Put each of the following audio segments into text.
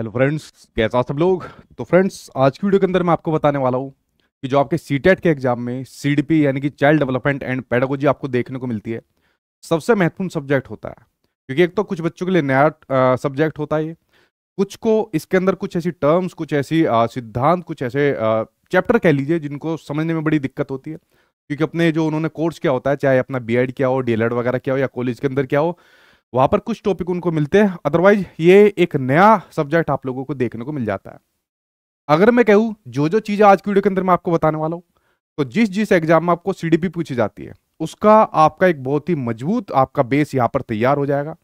hello friends कैसा आप सब लोग तो फ्रेंड्स आज की वीडियो के अंदर मैं आपको बताने वाला हूँ कि जो आपके सी e के एग्जाम में सी यानी कि चाइल्ड डेवलपमेंट एंड पैडागोजी आपको देखने को मिलती है सबसे महत्वपूर्ण सब्जेक्ट होता है क्योंकि एक तो कुछ बच्चों के लिए नया सब्जेक्ट होता है ये कुछ को इसके अंदर कुछ ऐसी टर्म्स कुछ ऐसी सिद्धांत कुछ ऐसे चैप्टर कह लीजिए जिनको समझने में बड़ी दिक्कत होती है क्योंकि अपने जो उन्होंने कोर्स किया होता है चाहे अपना बी किया हो डी वगैरह किया हो या कॉलेज के अंदर क्या हो वहां पर कुछ टॉपिक उनको मिलते हैं अदरवाइज ये एक नया सब्जेक्ट आप लोगों को देखने को मिल जाता है अगर मैं कहूँ जो जो चीज़ें आज की वीडियो के अंदर मैं आपको बताने वाला हूँ तो जिस जिस एग्जाम में आपको सी पूछी जाती है उसका आपका एक बहुत ही मजबूत आपका बेस यहाँ पर तैयार हो जाएगा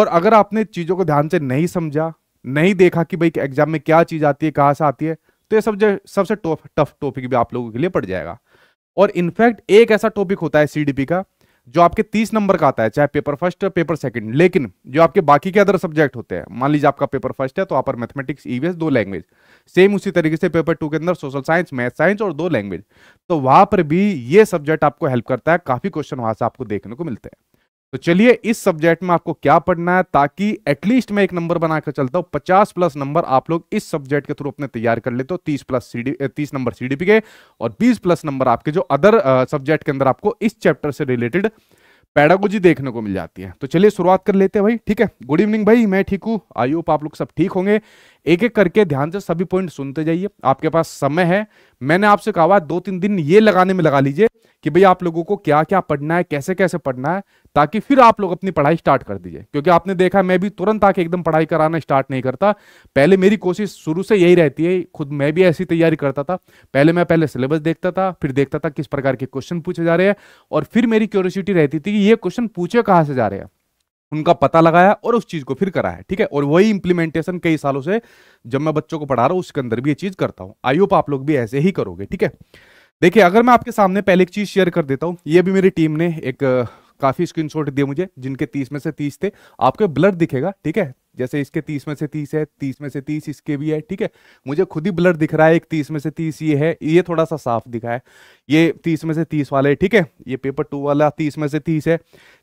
और अगर आपने चीज़ों को ध्यान से नहीं समझा नहीं देखा कि भाई एग्जाम में क्या चीज़ आती है कहाँ से आती है तो ये सब सबसे टफ टॉपिक भी आप लोगों के लिए पड़ जाएगा और इनफैक्ट एक ऐसा टॉपिक होता है सीडीपी का जो आपके तीस नंबर का आता है चाहे पेपर फर्स्ट पेपर सेकंड लेकिन जो आपके बाकी के अदर सब्जेक्ट होते हैं मान लीजिए आपका पेपर फर्स्ट है तो आप मैथमेटिक्स ईवीएस e दो लैंग्वेज सेम उसी तरीके से पेपर टू के अंदर सोशल साइंस मैथ साइंस और दो लैंग्वेज तो वहां पर भी ये सब्जेक्ट आपको हेल्प करता है काफी क्वेश्चन वहां से आपको देखने को मिलते हैं तो चलिए इस सब्जेक्ट में आपको क्या पढ़ना है ताकि एटलीस्ट मैं एक नंबर बनाकर चलता हूं पचास प्लस नंबर आप लोग इस सब्जेक्ट के थ्रू अपने तैयार कर लेते हो तीस प्लस सीडी तीस नंबर सीडीपी के और बीस प्लस नंबर आपके जो अदर सब्जेक्ट के अंदर आपको इस चैप्टर से रिलेटेड पैडागोजी देखने को मिल जाती है तो चलिए शुरुआत कर लेते हैं भाई ठीक है गुड इवनिंग भाई मैं ठीक हूँ आई होप आप लोग सब ठीक होंगे एक एक करके ध्यान से सभी पॉइंट सुनते जाइए आपके पास समय है मैंने आपसे कहा दो तीन दिन ये लगाने में लगा लीजिए कि भाई आप लोगों को क्या क्या पढ़ना है कैसे कैसे पढ़ना है ताकि फिर आप लोग अपनी पढ़ाई स्टार्ट कर दीजिए क्योंकि आपने देखा मैं भी तुरंत आके एकदम पढ़ाई कराना स्टार्ट नहीं करता पहले मेरी कोशिश शुरू से यही रहती है खुद मैं भी ऐसी तैयारी करता था पहले मैं पहले सिलेबस देखता था फिर देखता था किस प्रकार के क्वेश्चन पूछे जा रहे हैं और फिर मेरी क्यूरोसिटी रहती थी कि ये क्वेश्चन पूछे कहाँ से जा रहे हैं उनका पता लगाया और उस चीज को फिर कराया ठीक है और वही इंप्लीमेंटेशन कई सालों से जब मैं बच्चों को पढ़ा रहा हूँ उसके अंदर भी ये चीज करता हूँ आई होप आप लोग भी ऐसे ही करोगे ठीक है देखिए अगर मैं आपके सामने पहले एक चीज शेयर कर देता हूँ ये भी मेरी टीम ने एक काफी स्क्रीनशॉट दिए मुझे जिनके तीस में से तीस थे आपको ब्लड दिखेगा ठीक है जैसे इसके तीस में से तीस है तीस में से तीस इसके भी है ठीक है मुझे खुद ही ब्लड दिख रहा है एक तीस में से तीस ये है ये थोड़ा सा साफ दिखा है ये तीस में से तीस वाले ठीक है ये पेपर टू वाला तीस में से तीस है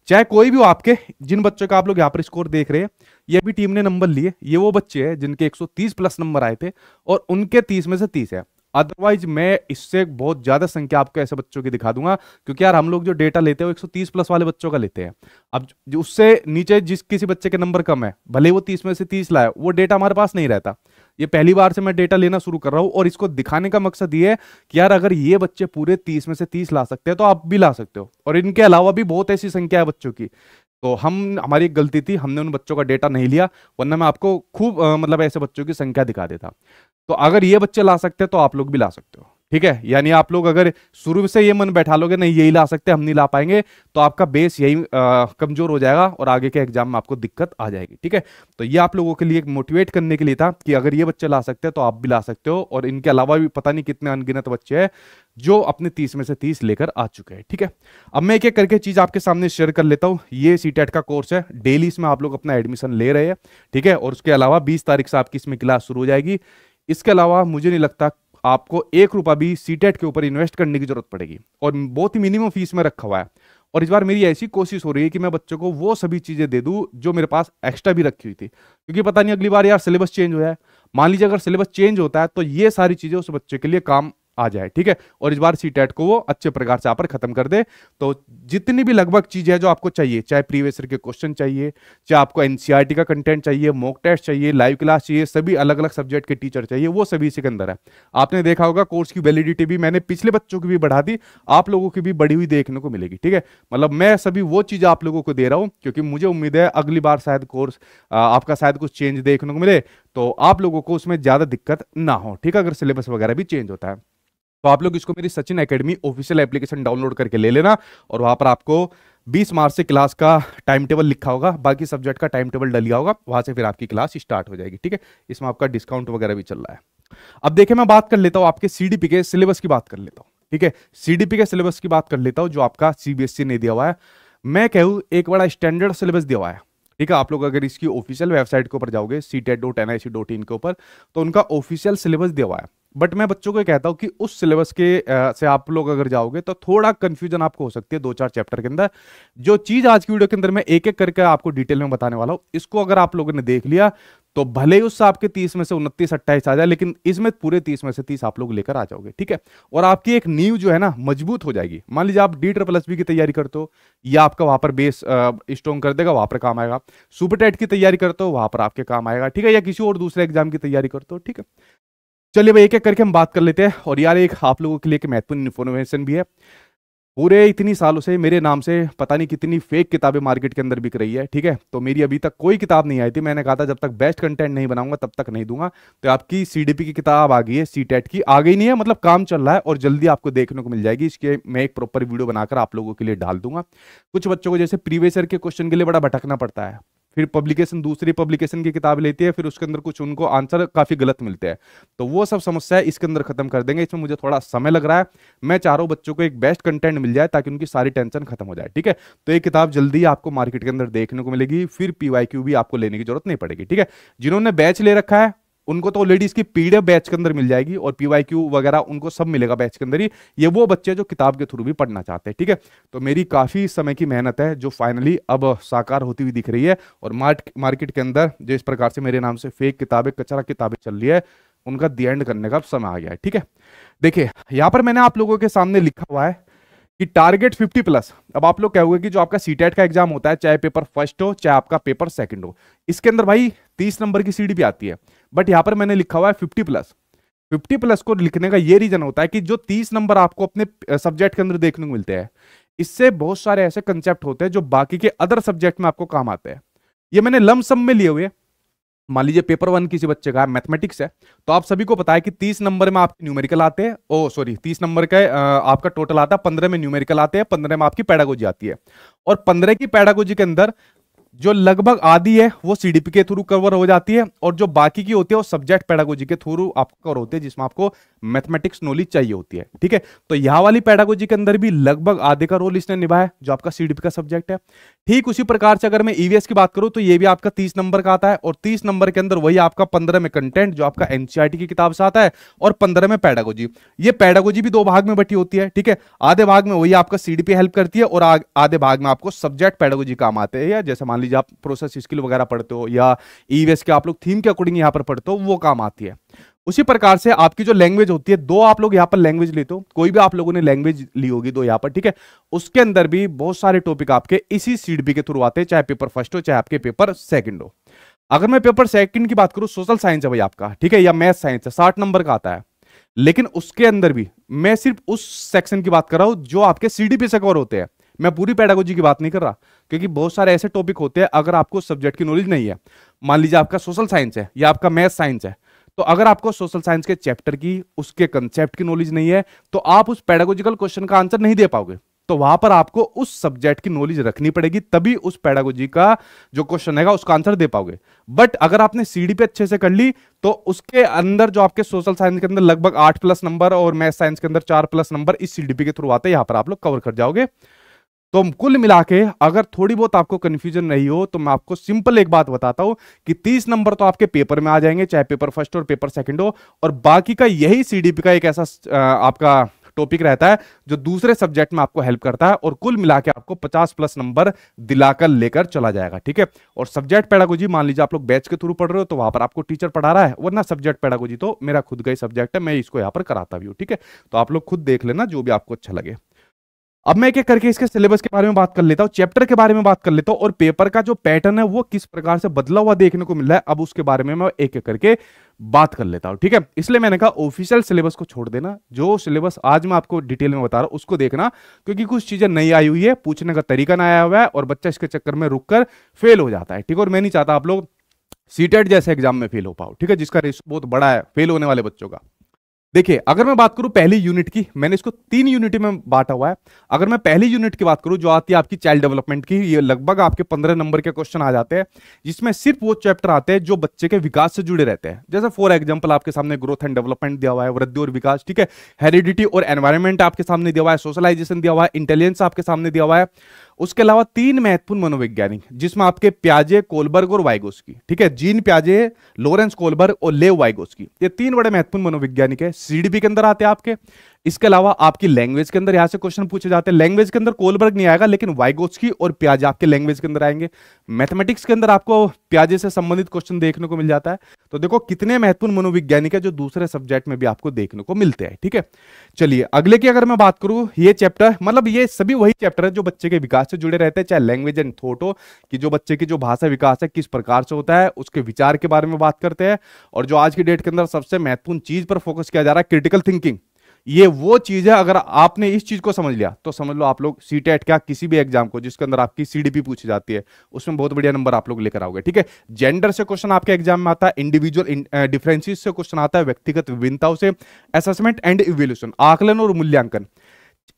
चाहे कोई भी हो आपके जिन बच्चों का आप लोग यहाँ पर स्कोर देख रहे हैं ये भी टीम ने नंबर लिए ये वो बच्चे है जिनके एक प्लस नंबर आए थे और उनके तीस में से तीस है अदरवाइज मैं इससे बहुत ज्यादा संख्या आपको ऐसे बच्चों की दिखा दूंगा क्योंकि यार हम लोग जो डेटा लेते हैं वो 130 प्लस वाले बच्चों का लेते हैं अब उससे नीचे जिस किसी बच्चे के नंबर कम है भले वो 30 में से 30 लाए वो डेटा हमारे पास नहीं रहता ये पहली बार से मैं डेटा लेना शुरू कर रहा हूँ और इसको दिखाने का मकसद ये है कि यार अगर ये बच्चे पूरे तीस में से तीस ला सकते हैं तो आप भी ला सकते हो और इनके अलावा भी बहुत ऐसी संख्या है बच्चों की तो हम हमारी एक गलती थी हमने उन बच्चों का डेटा नहीं लिया वरना मैं आपको खूब मतलब ऐसे बच्चों की संख्या दिखा देता तो अगर ये बच्चे ला सकते हैं तो आप लोग भी ला सकते हो ठीक है यानी आप लोग अगर शुरू से ये मन बैठा लोगे नहीं यही ला सकते हम नहीं ला पाएंगे तो आपका बेस यही कमजोर हो जाएगा और आगे के एग्जाम में आपको दिक्कत आ जाएगी ठीक है तो ये आप लोगों के लिए मोटिवेट करने के लिए था कि अगर ये बच्चे ला सकते हैं तो आप भी ला सकते हो और इनके अलावा भी पता नहीं कितने अनगिनत बच्चे है जो अपने तीस में से तीस लेकर आ चुके हैं ठीक है अब मैं एक एक करके चीज आपके सामने शेयर कर लेता हूँ ये सी e का कोर्स है डेली इसमें आप लोग अपना एडमिशन ले रहे हैं ठीक है और उसके अलावा बीस तारीख से आपकी इसमें क्लास शुरू हो जाएगी इसके अलावा मुझे नहीं लगता आपको एक रुपया भी सीटेट e के ऊपर इन्वेस्ट करने की जरूरत पड़ेगी और बहुत ही मिनिमम फीस में रखा हुआ है और इस बार मेरी ऐसी कोशिश हो रही है कि मैं बच्चों को वो सभी चीज़ें दे दूँ जो मेरे पास एक्स्ट्रा भी रखी हुई थी क्योंकि पता नहीं अगली बार यार सिलेबस चेंज हो जाए मान लीजिए अगर सिलेबस चेंज होता है तो ये सारी चीज़ें उस बच्चे के लिए काम आ जाए ठीक है और इस बार सी टेट को वो अच्छे प्रकार से आप खत्म कर दे तो जितनी भी लगभग चीज़ है जो आपको चाहिए चाहे प्रीवियस के क्वेश्चन चाहिए चाहे आपको एनसीआरटी e का कंटेंट चाहिए मॉक टेस्ट चाहिए लाइव क्लास चाहिए सभी अलग अलग सब्जेक्ट के टीचर चाहिए वो सभी इसी के अंदर है आपने देखा होगा कोर्स की वैलिडिटी भी मैंने पिछले बच्चों की भी बढ़ा दी आप लोगों की भी बढ़ी हुई देखने को मिलेगी ठीक है मतलब मैं सभी वो चीज़ आप लोगों को दे रहा हूँ क्योंकि मुझे उम्मीद है अगली बार शायद कोर्स आपका शायद कुछ चेंज देखने को मिले तो आप लोगों को उसमें ज़्यादा दिक्कत ना हो ठीक है अगर सिलेबस वगैरह भी चेंज होता है तो आप लोग इसको मेरी Sachin academy official application download करके ले लेना और वहाँ पर आपको 20 मार्च से क्लास का टाइम टेबल लिखा होगा बाकी सब्जेक्ट का टाइम टेबल डल गया होगा वहाँ से फिर आपकी क्लास स्टार्ट हो जाएगी ठीक है इसमें आपका डिस्काउंट वगैरह भी चल रहा है अब देखिए मैं बात कर लेता हूँ आपके सीडीपी के सिलेबस की बात कर लेता हूँ ठीक है सीडीपी के सिलेबस की बात कर लेता हूँ जो आपका सीबीएसई e ने दिया हुआ है मैं कहूँ एक बड़ा स्टैंडर्ड सिलेबस दिया हुआ है ठीक है आप लोग अगर इसकी ऑफिशियल वेबसाइट के ऊपर जाओगे C TET dot N I C dot in के ऊपर तो उनका ऑफिशियल सिलेबस दिया हुआ है बट मैं बच्चों को कहता हूं कि उस सिलेबस के से आप लोग अगर जाओगे तो थोड़ा कंफ्यूजन आपको हो सकती है दो चार चैप्टर के अंदर जो चीज आज की वीडियो के अंदर मैं एक एक करके आपको डिटेल में बताने वाला हूं इसको अगर आप लोगों ने देख लिया तो भले ही उससे आपके तीस में से उनतीस अट्ठाईस आ जाए लेकिन इसमें पूरे तीस में से तीस आप लोग लेकर आ जाओगे ठीक है और आपकी एक नींव जो है ना मजबूत हो जाएगी मान लीजिए आप डी ट्रिपल बी की तैयारी करते हो या आपका वहां पर बेस स्ट्रॉन्ग कर देगा वहां पर काम आएगा सुपर टेट की तैयारी करते हो वहां पर आपके काम आएगा ठीक है या किसी और दूसरे एग्जाम की तैयारी करते हो ठीक है चलिए भाई एक एक करके हम बात कर लेते हैं और यार एक आप लोगों के लिए एक महत्वपूर्ण इन्फॉर्मेशन भी है पूरे इतनी सालों से मेरे नाम से पता नहीं कितनी फेक किताबें मार्केट के अंदर बिक रही है ठीक है तो मेरी अभी तक कोई किताब नहीं आई थी मैंने कहा था जब तक बेस्ट कंटेंट नहीं बनाऊंगा तब तक नहीं दूंगा तो आपकी सीडीपी की किताब आ गई है सी e की आ गई नहीं है मतलब काम चल रहा है और जल्दी आपको देखने को मिल जाएगी इसके मैं एक प्रॉपर वीडियो बनाकर आप लोगों के लिए डाल दूंगा कुछ बच्चों को जैसे प्रीवियस ईयर के क्वेश्चन के लिए बड़ा भटकना पड़ता है फिर पब्लिकेशन दूसरी पब्लिकेशन की किताब लेती है फिर उसके अंदर कुछ उनको आंसर काफी गलत मिलते हैं तो वो सब समस्या इसके अंदर खत्म कर देंगे इसमें मुझे थोड़ा समय लग रहा है मैं चारों बच्चों को एक बेस्ट कंटेंट मिल जाए ताकि उनकी सारी टेंशन खत्म हो जाए ठीक है तो ये किताब जल्दी आपको मार्केट के अंदर देखने को मिलेगी फिर पीवाई भी आपको लेने की जरूरत नहीं पड़ेगी ठीक है जिन्होंने बैच ले रखा है उनको तो ऑलरेडी इसकी पीडीएफ बैच के अंदर मिल जाएगी और पीवाईक्यू वगैरह उनको सब मिलेगा बैच के अंदर ही ये वो बच्चे जो किताब के थ्रू भी पढ़ना चाहते हैं ठीक है तो मेरी काफ़ी समय की मेहनत है जो फाइनली अब साकार होती हुई दिख रही है और मार्केट के अंदर जो इस प्रकार से मेरे नाम से फेक किताबें कचरा किताबें चल रही है उनका दी एंड करने का समय आ गया है ठीक है देखिए यहाँ पर मैंने आप लोगों के सामने लिखा हुआ है कि टारगेट 50 प्लस अब आप लोग कहोगे कि जो आपका सी का एग्जाम होता है चाहे पेपर फर्स्ट हो चाहे आपका पेपर सेकंड हो इसके अंदर भाई 30 नंबर की सीट भी आती है बट यहाँ पर मैंने लिखा हुआ है फिफ्टी प्लस फिफ्टी प्लस को लिखने का ये रीजन होता है कि जो तीस नंबर आपको अपने सब्जेक्ट के अंदर देखने को मिलते हैं इससे बहुत सारे ऐसे कंसेप्ट होते हैं जो बाकी के अदर सब्जेक्ट में आपको काम आते हैं ये मैंने लम सम में लिए हुए मान लीजिए पेपर वन किसी बच्चे का मैथमेटिक्स है तो आप सभी को पता है कि तीस नंबर में आपके न्यूमेरिकल आते हैं ओ सॉरी तीस नंबर का आपका टोटल आता है पंद्रह में न्यूमेरिकल आते हैं पंद्रह में आपकी पैडागोजी आती है और पंद्रह की पैडागोजी के अंदर जो लगभग आधी है वो सीडीपी के थ्रू कवर हो जाती है और जो बाकी की होती है वो सब्जेक्ट पैडागोजी के थ्रू आपको कवर होती है जिसमें आपको मैथमेटिक्स नॉलेज चाहिए होती है ठीक है तो यहाँ वाली पैडागोजी के अंदर भी लगभग आधे का रोल इसने निभाया जो आपका सीडीपी का सब्जेक्ट है ठीक उसी प्रकार से अगर मैं ईवीएस e की बात करूँ तो ये भी आपका तीस नंबर का आता है और तीस नंबर के अंदर वही आपका पंद्रह में कंटेंट जो आपका एनसीआरटी e की किताब से आता है और पंद्रह में पैडागोजी ये पैडागोजी भी दो भाग में बटी होती है ठीक है आधे भाग में वही आपका सीडीपी हेल्प करती है और आधे भाग में आपको सब्जेक्ट पैडागोजी काम आते हैं या जैसे मान मान लीजिए आप प्रोसेस स्किल वगैरह पढ़ते हो या ई e वेस्ट के आप लोग थीम के अकॉर्डिंग यहाँ पर पढ़ते हो वो काम आती है उसी प्रकार से आपकी जो लैंग्वेज होती है दो आप लोग यहाँ पर लैंग्वेज लेते हो कोई भी आप लोगों ने लैंग्वेज ली होगी दो यहाँ पर ठीक है उसके अंदर भी बहुत सारे टॉपिक आपके इसी सीट के थ्रू आते हैं चाहे पेपर फर्स्ट हो चाहे आपके पेपर सेकंड हो अगर मैं पेपर सेकंड की बात करूं सोशल साइंस है भाई आपका ठीक है या मैथ साइंस है साठ नंबर का आता है लेकिन उसके अंदर भी मैं सिर्फ उस सेक्शन की बात कर रहा हूं जो आपके सीडीपी से कवर होते हैं मैं पूरी पैडागोजी की बात नहीं कर रहा क्योंकि बहुत सारे ऐसे टॉपिक होते हैं अगर आपको सब्जेक्ट की नॉलेज नहीं है मान लीजिए आपका सोशल साइंस है या आपका मैथ साइंस है तो अगर आपको सोशल साइंस के चैप्टर की उसके कंसेप्ट की नॉलेज नहीं है तो आप उस पैडागोजिकल क्वेश्चन का आंसर नहीं दे पाओगे तो वहां पर आपको उस सब्जेक्ट की नॉलेज रखनी पड़ेगी तभी उस पैडागोजी का जो क्वेश्चन है उसका आंसर दे पाओगे बट अगर आपने सीडी पे अच्छे से कर ली तो उसके अंदर जो आपके सोशल साइंस के अंदर लगभग आठ प्लस नंबर और मैथ साइंस के अंदर चार प्लस नंबर इस सीडीपी के थ्रू आते हैं यहां पर आप लोग कवर कर जाओगे तो कुल मिला के अगर थोड़ी बहुत आपको कंफ्यूजन नहीं हो तो मैं आपको सिंपल एक बात बताता हूं कि 30 नंबर तो आपके पेपर में आ जाएंगे चाहे पेपर फर्स्ट और पेपर सेकंड हो और बाकी का यही सीडीपी का एक ऐसा आपका टॉपिक रहता है जो दूसरे सब्जेक्ट में आपको हेल्प करता है और कुल मिला के आपको 50 प्लस नंबर दिलाकर लेकर चला जाएगा ठीक है और सब्जेक्ट पैडागोजी मान लीजिए आप लोग बैच के थ्रू पढ़ रहे हो तो वहां पर आपको टीचर पढ़ा रहा है वरना सब्जेक्ट पैडागोजी तो मेरा खुद का ही सब्जेक्ट है मैं इसको यहाँ पर कराता भी हूँ ठीक है तो आप लोग खुद देख लेना जो भी आपको अच्छा लगे अब मैं एक एक करके इसके सिलेबस के बारे में बात कर लेता हूँ चैप्टर के बारे में बात कर लेता हूँ और पेपर का जो पैटर्न है वो किस प्रकार से बदला हुआ देखने को मिला है अब उसके बारे में मैं एक एक करके बात कर लेता हूँ ठीक है इसलिए मैंने कहा ऑफिशियल सिलेबस को छोड़ देना जो सिलेबस आज मैं आपको डिटेल में बता रहा हूँ उसको देखना क्योंकि कुछ चीजें नई आई हुई है पूछने का तरीका नया आया हुआ है और बच्चा इसके चक्कर में रुक फेल हो जाता है ठीक है और मैं नहीं चाहता आप लोग सीटेट e जैसे एग्जाम में फेल हो पाओ ठीक है जिसका रिस्क बहुत बड़ा है फेल होने वाले बच्चों का देखिए अगर मैं बात करूं पहली यूनिट की मैंने इसको तीन यूनिट में बांटा हुआ है अगर मैं पहली यूनिट की बात करूं जो आती है आपकी चाइल्ड डेवलपमेंट की ये लगभग आपके पंद्रह नंबर के क्वेश्चन आ जाते हैं जिसमें सिर्फ वो चैप्टर आते हैं जो बच्चे के विकास से जुड़े रहते हैं जैसे फॉर एग्जाम्पल आपके सामने ग्रोथ एंड डेवलपमेंट दिया हुआ है वृद्धि और विकास ठीक है हेरिडिटी और एनवायरमेंट आपके सामने दिया हुआ है सोशलाइजेशन दिया हुआ है इंटेलिजेंस आपके सामने दिया हुआ है उसके अलावा तीन महत्वपूर्ण मनोवैज्ञानिक जिसमें आपके प्याजे कोलबर्ग और वाइगोस की ठीक है जीन प्याजे लोरेंस कोलबर्ग और लेव की ये तीन बड़े महत्वपूर्ण मनोवैज्ञानिक है सीडीपी के अंदर आते हैं आपके इसके अलावा आपकी लैंग्वेज के अंदर यहाँ से क्वेश्चन पूछे जाते हैं लैंग्वेज के अंदर कोलबर्ग नहीं आएगा लेकिन वाइगोस्की और प्याज आपके लैंग्वेज के अंदर आएंगे मैथमेटिक्स के अंदर आपको प्याजे से संबंधित क्वेश्चन देखने को मिल जाता है तो देखो कितने महत्वपूर्ण मनोवैज्ञानिक है जो दूसरे सब्जेक्ट में भी आपको देखने को मिलते हैं ठीक है चलिए अगले की अगर मैं बात करूं ये चैप्टर मतलब ये सभी वही चैप्टर है जो बच्चे के विकास से जुड़े रहते हैं चाहे लैंग्वेज एंड थोट हो कि जो बच्चे की जो भाषा विकास है किस प्रकार से होता है उसके विचार के बारे में बात करते हैं और जो आज की डेट के अंदर सबसे महत्वपूर्ण चीज पर फोकस किया जा रहा है क्रिटिकल थिंकिंग ये वो चीज है अगर आपने इस चीज को समझ लिया तो समझ लो आप लोग सी टेट e क्या किसी भी एग्जाम को जिसके अंदर आपकी सीडीपी पूछी जाती है उसमें बहुत बढ़िया नंबर आप लोग लेकर आओगे ठीक है जेंडर से क्वेश्चन आपके एग्जाम में आता है इंडिविजुअल डिफरेंसिस से क्वेश्चन आता है व्यक्तिगत विभिन्नताओं से असेसमेंट एंड इवेल्यूशन आकलन और मूल्यांकन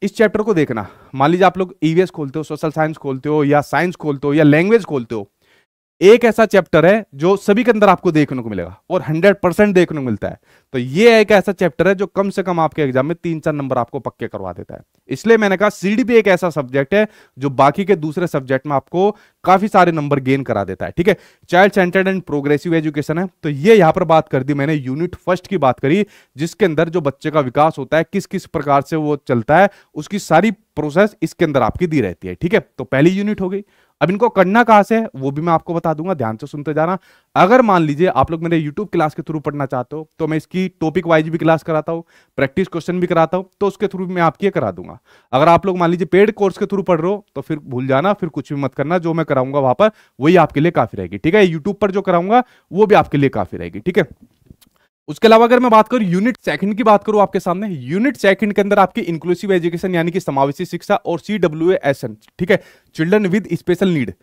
इस चैप्टर को देखना मान लीजिए आप लोग ईवीएस e खोलते हो सोशल साइंस खोलते हो या साइंस खोलते हो या लैंग्वेज खोलते हो एक ऐसा चैप्टर है जो सभी के अंदर आपको देखने को मिलेगा और 100 परसेंट देखने को मिलता है तो ये एक ऐसा चैप्टर है जो कम से कम आपके एग्जाम में तीन चार नंबर आपको पक्के करवा देता है इसलिए मैंने कहा सीडी भी एक ऐसा सब्जेक्ट है जो बाकी के दूसरे सब्जेक्ट में आपको काफी सारे नंबर गेन करा देता है ठीक है child centred and progressive education है तो ये यहां पर बात कर दी मैंने यूनिट फर्स्ट की बात करी जिसके अंदर जो बच्चे का विकास होता है किस किस प्रकार से वो चलता है उसकी सारी प्रोसेस इसके अंदर आपकी दी रहती है ठीक है तो पहली यूनिट हो गई अब इनको करना कहाँ से है वो भी मैं आपको बता दूंगा ध्यान से सुनते जाना अगर मान लीजिए आप लोग मेरे यूट्यूब क्लास के थ्रू पढ़ना चाहते हो तो मैं इसकी टॉपिक वाइज भी क्लास कराता हूँ प्रैक्टिस क्वेश्चन भी कराता हूँ तो उसके थ्रू मैं आपकी करा दूंगा अगर आप लोग मान लीजिए पेड कोर्स के थ्रू पढ़ रहे हो तो फिर भूल जाना फिर कुछ भी मत करना जो मैं कराऊंगा वहां पर वही आपके लिए काफी रहेगी ठीक है यूट्यूब पर जो कराऊंगा वो भी आपके लिए काफी रहेगी ठीक है उसके अलावा अगर मैं बात करूं यूनिट सेकंड की बात करूं आपके सामने यूनिट सेकंड के अंदर आपकी इंक्लूसिव एजुकेशन यानी कि समावेशी शिक्षा और सी डब्ल्यू एस एन ठीक है चिल्ड्रन विद स्पेशल नीड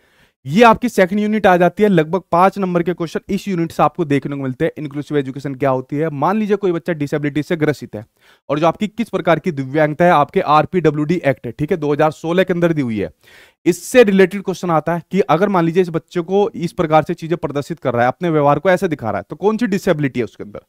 ये आपकी सेकंड यूनिट आ जाती है लगभग पांच नंबर के क्वेश्चन इस यूनिट से आपको देखने को मिलते हैं इंक्लूसिव एजुकेशन क्या होती है मान लीजिए कोई बच्चा डिसेबिलिटी से ग्रसित है और जो आपकी किस प्रकार की दिव्यांगता है आपके आरपीडब्ल्यूडी एक्ट है ठीक है 2016 के अंदर दी हुई है इससे रिलेटेड क्वेश्चन आता है कि अगर मान लीजिए इस बच्चे को इस प्रकार से चीजें प्रदर्शित कर रहा है अपने व्यवहार को ऐसे दिखा रहा है तो कौन सी डिसेबिलिटी है उसके अंदर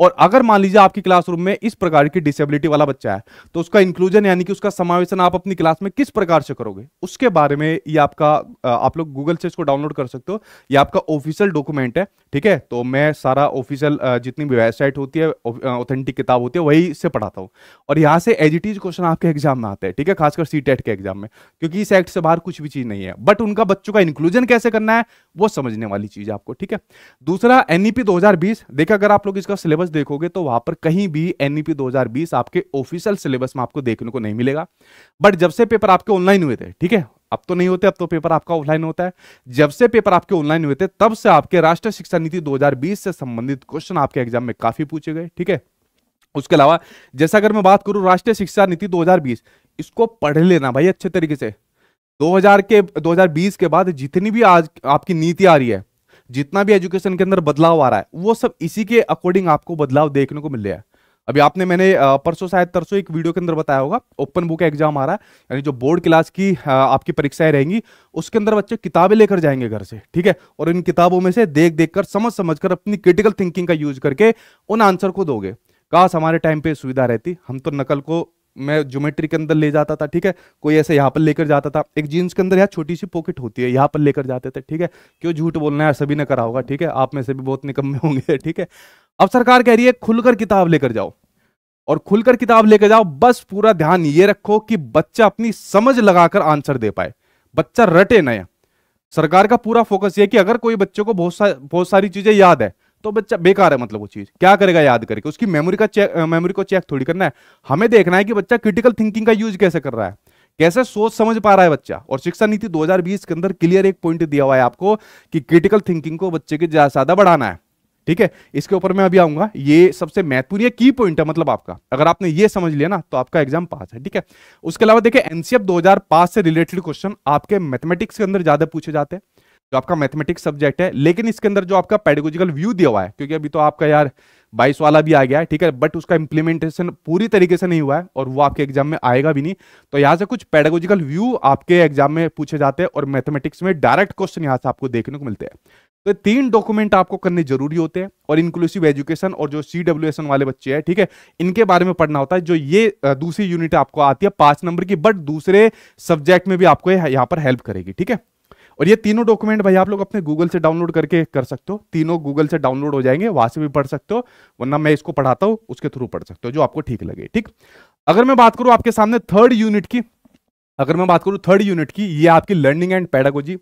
और अगर मान लीजिए आपकी क्लासरूम में इस प्रकार की डिसेबिलिटी वाला बच्चा है तो उसका इंक्लूजन यानी कि उसका समावेशन आप अपनी क्लास में किस प्रकार से करोगे उसके बारे में ये आपका आप लोग गूगल से इसको डाउनलोड कर सकते हो ये आपका ऑफिशियल डॉक्यूमेंट है ठीक है तो मैं सारा ऑफिशियल जितनी भी वेबसाइट होती है ऑथेंटिक किताब होती है वही से पढ़ाता हूँ और यहाँ से एजिटीज क्वेश्चन आपके एग्जाम में आते हैं ठीक है खासकर सी e के एग्जाम में क्योंकि इस एक्ट से बाहर कुछ भी चीज नहीं है बट उनका बच्चों का इंक्लूजन कैसे करना है वो समझने वाली चीज आपको ठीक है दूसरा एनईपी e दो देखिए अगर आप लोग इसका सिलेबस सिलेबस देखोगे तो वहां पर कहीं भी एनईपी e 2020 आपके ऑफिशियल सिलेबस में आपको देखने को नहीं मिलेगा बट जब से पेपर आपके ऑनलाइन हुए थे ठीक है अब तो नहीं होते अब तो पेपर आपका ऑफलाइन होता है जब से पेपर आपके ऑनलाइन हुए थे तब से आपके राष्ट्रीय शिक्षा नीति दो से संबंधित क्वेश्चन आपके एग्जाम में काफी पूछे गए ठीक है उसके अलावा जैसा अगर मैं बात करूं राष्ट्रीय शिक्षा नीति 2020 इसको पढ़ लेना भाई अच्छे तरीके से 2000 के 2020 के बाद जितनी भी आज आपकी नीति आ रही है जितना भी एजुकेशन के अंदर बदलाव आ रहा है वो सब इसी के अकॉर्डिंग आपको बदलाव देखने को मिल रहा है अभी आपने मैंने परसों शायद तरसों एक वीडियो के अंदर बताया होगा ओपन बुक एग्जाम आ रहा है यानी जो बोर्ड क्लास की आपकी परीक्षाएं रहेंगी उसके अंदर बच्चे किताबें लेकर जाएंगे घर से ठीक है और इन किताबों में से देख देख कर समझ समझ कर अपनी क्रिटिकल थिंकिंग का यूज करके उन आंसर को दोगे काश हमारे टाइम पे सुविधा रहती हम तो नकल को मैं ज्योमेट्री के अंदर ले जाता था ठीक है कोई ऐसे यहाँ पर लेकर जाता था एक जीन्स के अंदर यहाँ छोटी सी पॉकेट होती है यहाँ पर लेकर जाते थे ठीक है क्यों झूठ बोलना है सभी ने करा होगा ठीक है आप में से भी बहुत निकम्मे होंगे ठीक है अब सरकार कह रही है खुलकर किताब लेकर जाओ और खुलकर किताब लेकर जाओ बस पूरा ध्यान ये रखो कि बच्चा अपनी समझ लगाकर आंसर दे पाए बच्चा रटे नया सरकार का पूरा फोकस ये कि अगर कोई बच्चे को बहुत सा बहुत सारी चीजें याद है तो बच्चा बेकार है मतलब वो चीज क्या करेगा याद करके उसकी मेमोरी का चेक मेमोरी को चेक थोड़ी करना है हमें देखना है कि बच्चा क्रिटिकल थिंकिंग का यूज कैसे कर रहा है कैसे सोच समझ पा रहा है बच्चा और शिक्षा नीति 2020 के अंदर क्लियर एक पॉइंट दिया हुआ है आपको कि क्रिटिकल थिंकिंग को बच्चे के ज्यादा ज्यादा बढ़ाना है ठीक है इसके ऊपर मैं अभी आऊंगा ये सबसे महत्वपूर्ण की पॉइंट है मतलब आपका अगर आपने ये समझ लिया ना तो आपका एग्जाम पास है ठीक है उसके अलावा देखिए एनसीएफ 2005 से रिलेटेड क्वेश्चन आपके मैथमेटिक्स के अंदर ज्यादा पूछे जाते हैं जो आपका मैथमेटिक्स सब्जेक्ट है लेकिन इसके अंदर जो आपका पेडोलॉजिकल व्यू दिया हुआ है क्योंकि अभी तो आपका यार बाईस वाला भी आ गया है ठीक है बट उसका इंप्लीमेंटेशन पूरी तरीके से नहीं हुआ है और वो आपके एग्जाम में आएगा भी नहीं तो यहाँ से कुछ पेडागोजिकल व्यू आपके एग्जाम में पूछे जाते हैं और मैथमेटिक्स में डायरेक्ट क्वेश्चन यहाँ से आपको देखने को मिलते हैं तो तीन डॉक्यूमेंट आपको करने जरूरी होते हैं और इंक्लूसिव एजुकेशन और जो सी वाले बच्चे हैं ठीक है इनके बारे में पढ़ना होता है जो ये दूसरी यूनिट आपको आती है पांच नंबर की बट दूसरे सब्जेक्ट में भी आपको यहाँ पर हेल्प करेगी ठीक है और ये तीनों डॉक्यूमेंट भाई आप लोग अपने गूगल से डाउनलोड करके कर सकते हो तीनों गूगल से डाउनलोड हो जाएंगे वहां से भी पढ़ सकते हो वरना मैं इसको पढ़ाता हूं उसके थ्रू पढ़ सकते हो जो आपको ठीक लगे ठीक अगर मैं बात करूं आपके सामने थर्ड यूनिट की अगर मैं बात करूं थर्ड यूनिट की ये आपकी लर्निंग एंड पैडागोजी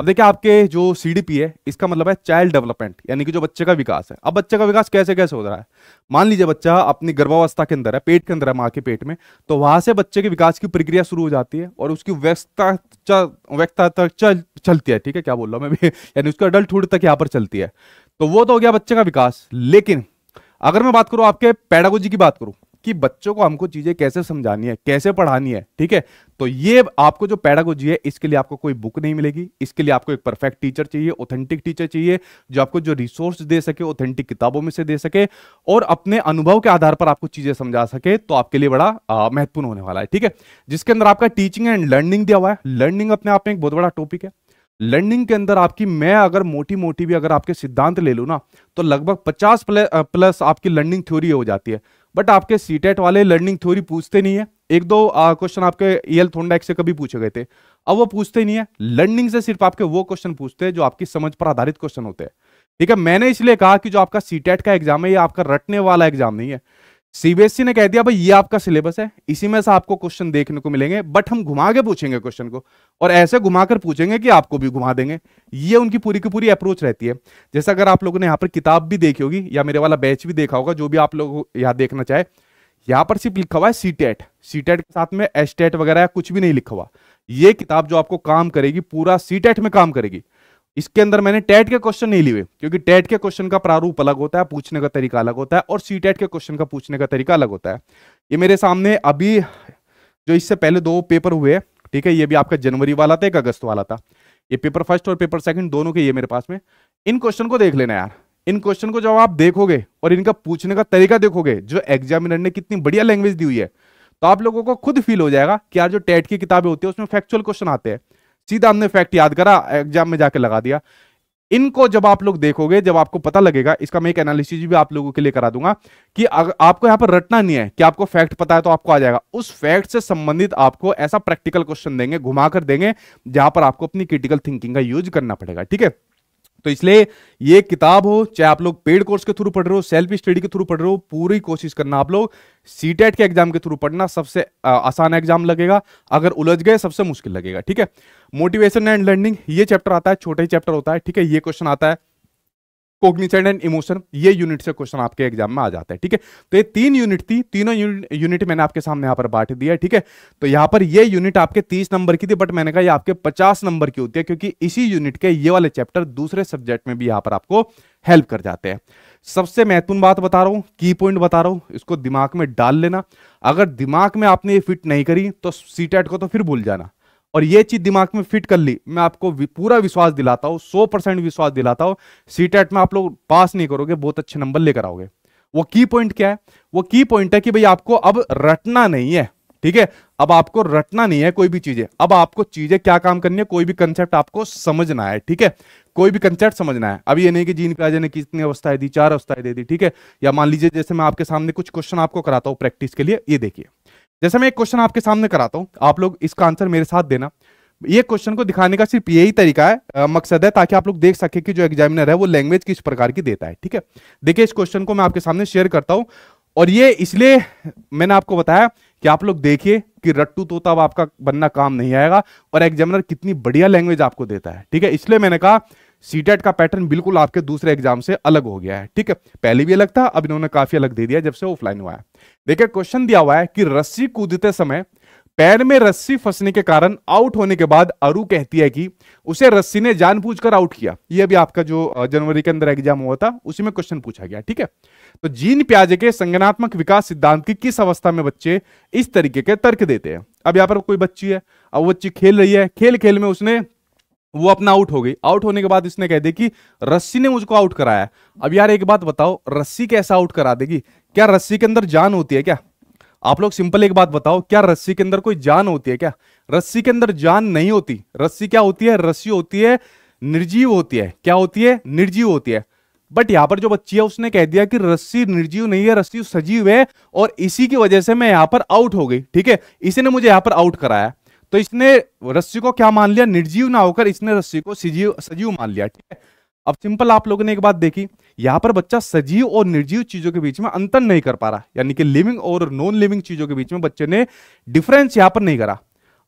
अब देखिए आपके जो सी है इसका मतलब है चाइल्ड डेवलपमेंट यानी कि जो बच्चे का विकास है अब बच्चे का विकास कैसे कैसे हो रहा है मान लीजिए बच्चा अपनी गर्भावस्था के अंदर है पेट के अंदर है माँ के पेट में तो वहां से बच्चे के विकास की प्रक्रिया शुरू हो जाती है और उसकी व्यवस्था व्यवस्था तक चल, चलती है ठीक है क्या बोल रहा हूँ मैं भी यानी उसका अडल्टुड तक यहाँ पर चलती है तो वो तो हो गया बच्चे का विकास लेकिन अगर मैं बात करूँ आपके पैडागोजी की बात करूँ कि बच्चों को हमको चीजें कैसे समझानी है कैसे पढ़ानी है ठीक है तो ये आपको जो पैडागोजी है इसके लिए आपको कोई बुक नहीं मिलेगी इसके लिए आपको एक परफेक्ट टीचर चाहिए ऑथेंटिक टीचर चाहिए जो आपको जो रिसोर्स दे सके ऑथेंटिक किताबों में से दे सके और अपने अनुभव के आधार पर आपको चीजें समझा सके तो आपके लिए बड़ा महत्वपूर्ण होने वाला है ठीक है जिसके अंदर आपका टीचिंग एंड लर्निंग दिया हुआ है लर्निंग अपने आप में एक बहुत बड़ा टॉपिक है लर्निंग के अंदर आपकी मैं अगर मोटी मोटी भी अगर आपके सिद्धांत ले लूँ ना तो लगभग 50 प्लस आपकी लर्निंग थ्योरी हो जाती है बट आपके सीटेट e वाले लर्निंग थ्योरी पूछते नहीं है एक दो क्वेश्चन आपके ईएल एल थोंडा से कभी पूछे गए थे अब वो पूछते नहीं है लर्निंग से सिर्फ आपके वो क्वेश्चन पूछते हैं जो आपकी समझ पर आधारित क्वेश्चन होते हैं ठीक है मैंने इसलिए कहा कि जो आपका सीटेट e का एग्जाम है ये आपका रटने वाला एग्जाम नहीं है सीबीएसई e ने कह दिया भाई ये आपका सिलेबस है इसी में से आपको क्वेश्चन देखने को मिलेंगे बट हम घुमा के पूछेंगे क्वेश्चन को और ऐसे घुमाकर पूछेंगे कि आपको भी घुमा देंगे ये उनकी पूरी की पूरी अप्रोच रहती है जैसे अगर आप लोगों ने यहाँ पर किताब भी देखी होगी या मेरे वाला बैच भी देखा होगा जो भी आप लोग यहाँ देखना चाहे यहाँ पर सिर्फ लिखा हुआ है सी टेट सी टेट के साथ में एस टेट वगैरह कुछ भी नहीं लिखा हुआ ये किताब जो आपको काम करेगी पूरा सी टेट में काम करेगी इसके अंदर मैंने टेट के क्वेश्चन नहीं लिए क्योंकि टेट के क्वेश्चन का प्रारूप अलग होता है पूछने का तरीका अलग होता है और सी टेट के क्वेश्चन का पूछने का तरीका अलग होता है ये मेरे सामने अभी जो इससे पहले दो पेपर हुए ठीक है ये भी आपका जनवरी वाला था एक अगस्त वाला था ये पेपर फर्स्ट और पेपर सेकंड दोनों के ये मेरे पास में इन क्वेश्चन को देख लेना यार इन क्वेश्चन को जब आप देखोगे और इनका पूछने का तरीका देखोगे जो एग्जामिनर ने कितनी बढ़िया लैंग्वेज दी हुई है तो आप लोगों को खुद फील हो जाएगा कि यार जो टेट की किताबें होती है उसमें फैक्चुअल क्वेश्चन आते हैं सीधा हमने फैक्ट याद करा एग्जाम में जाके लगा दिया इनको जब आप लोग देखोगे जब आपको पता लगेगा इसका मैं एक एनालिसिस भी आप लोगों के लिए करा दूंगा कि आपको यहां पर रटना नहीं है कि आपको फैक्ट पता है तो आपको आ जाएगा उस फैक्ट से संबंधित आपको ऐसा प्रैक्टिकल क्वेश्चन देंगे घुमा कर देंगे जहां पर आपको अपनी क्रिटिकल थिंकिंग का यूज करना पड़ेगा ठीक है तो इसलिए ये किताब हो चाहे आप लोग पेड कोर्स के थ्रू पढ़ रहे हो सेल्फ स्टडी के थ्रू पढ़ रहे हो पूरी कोशिश करना आप लोग सी e के एग्जाम के थ्रू पढ़ना सबसे आसान एग्जाम लगेगा अगर उलझ गए सबसे मुश्किल लगेगा ठीक है मोटिवेशन एंड लर्निंग ये चैप्टर आता है छोटा ही चैप्टर होता है ठीक है ये क्वेश्चन आता है कोग्निशन एंड इमोशन ये यूनिट से क्वेश्चन आपके एग्जाम में आ जाता है ठीक है तो ये तीन यूनिट थी तीनों यूनिट मैंने आपके सामने यहाँ पर बांट दिया है ठीक है तो यहाँ पर ये यूनिट आपके तीस नंबर की थी बट मैंने कहा ये आपके पचास नंबर की होती है क्योंकि इसी यूनिट के ये वाले चैप्टर दूसरे सब्जेक्ट में भी यहाँ पर आपको हेल्प कर जाते हैं सबसे महत्वपूर्ण बात बता रहा हूँ की पॉइंट बता रहा हूँ इसको दिमाग में डाल लेना अगर दिमाग में आपने ये फिट नहीं करी तो सी को तो फिर भूल जाना और ये चीज दिमाग में फिट कर ली मैं आपको पूरा विश्वास दिलाता हूँ सौ परसेंट विश्वास दिलाता हूँ सी टेट में आप लोग पास नहीं करोगे बहुत अच्छे नंबर लेकर आओगे वो की पॉइंट क्या है वो की पॉइंट है कि भाई आपको अब रटना नहीं है ठीक है अब आपको रटना नहीं है कोई भी चीजें अब आपको चीजें क्या काम करनी है कोई भी कंसेप्ट आपको समझना है ठीक है कोई भी कंसेप्ट समझना है अब ये नहीं कि जीन प्याजे ने कितनी अवस्थाएं दी चार अवस्थाएं दे दी ठीक है या मान लीजिए जैसे मैं आपके सामने कुछ क्वेश्चन आपको कराता हूं प्रैक्टिस के लिए ये देखिए जैसे मैं एक क्वेश्चन आपके सामने कराता हूँ आप लोग इसका आंसर मेरे साथ देना ये क्वेश्चन को दिखाने का सिर्फ यही तरीका है आ, मकसद है ताकि आप लोग देख सके कि जो एग्जामिनर है वो लैंग्वेज किस प्रकार की देता है ठीक है देखिए इस क्वेश्चन को मैं आपके सामने शेयर करता हूँ और ये इसलिए मैंने आपको बताया कि आप लोग देखिए कि रट्टू तोता अब आपका बनना काम नहीं आएगा और एग्जामिनर कितनी बढ़िया लैंग्वेज आपको देता है ठीक है इसलिए मैंने कहा सीटेट e का पैटर्न बिल्कुल आपके दूसरे एग्जाम से अलग हो गया है ठीक है पहले भी अलग था अब इन्होंने काफी अलग दे दिया जब से ऑफलाइन हुआ है देखिए क्वेश्चन दिया हुआ है कि रस्सी कूदते समय पैर में रस्सी फंसने के कारण आउट होने के बाद अरु कहती है कि उसे रस्सी ने जानबूझकर आउट किया ये भी आपका जो जनवरी के अंदर एग्जाम हुआ था उसी में क्वेश्चन पूछा गया ठीक है तो जीन प्याजे के संगनात्मक विकास सिद्धांत की किस अवस्था में बच्चे इस तरीके के तर्क देते हैं अब यहाँ पर कोई बच्ची है अब वो बच्ची खेल रही है खेल खेल में उसने वो अपना आउट हो गई आउट होने के बाद इसने कह दिया कि रस्सी ने मुझको आउट कराया अब यार एक बात बताओ रस्सी कैसा आउट करा देगी क्या रस्सी के अंदर जान होती है क्या आप लोग सिंपल एक बात बताओ क्या रस्सी के अंदर कोई जान होती है क्या रस्सी के अंदर जान नहीं होती रस्सी क्या होती है रस्सी होती है निर्जीव होती है क्या होती है निर्जीव होती है बट यहाँ पर जो बच्ची है उसने कह दिया कि रस्सी निर्जीव नहीं है रस्सी सजीव है और इसी की वजह से मैं यहाँ पर आउट हो गई ठीक है इसी ने मुझे यहाँ पर आउट कराया तो इसने रस्सी को क्या मान लिया निर्जीव ना होकर इसने रस्सी को सजीव सजीव मान लिया ठीक है अब सिंपल आप लोगों ने एक बात देखी यहाँ पर बच्चा सजीव और निर्जीव चीजों के बीच में अंतर नहीं कर पा रहा यानी कि लिविंग और नॉन लिविंग चीजों के बीच में बच्चे ने डिफरेंस यहाँ पर नहीं करा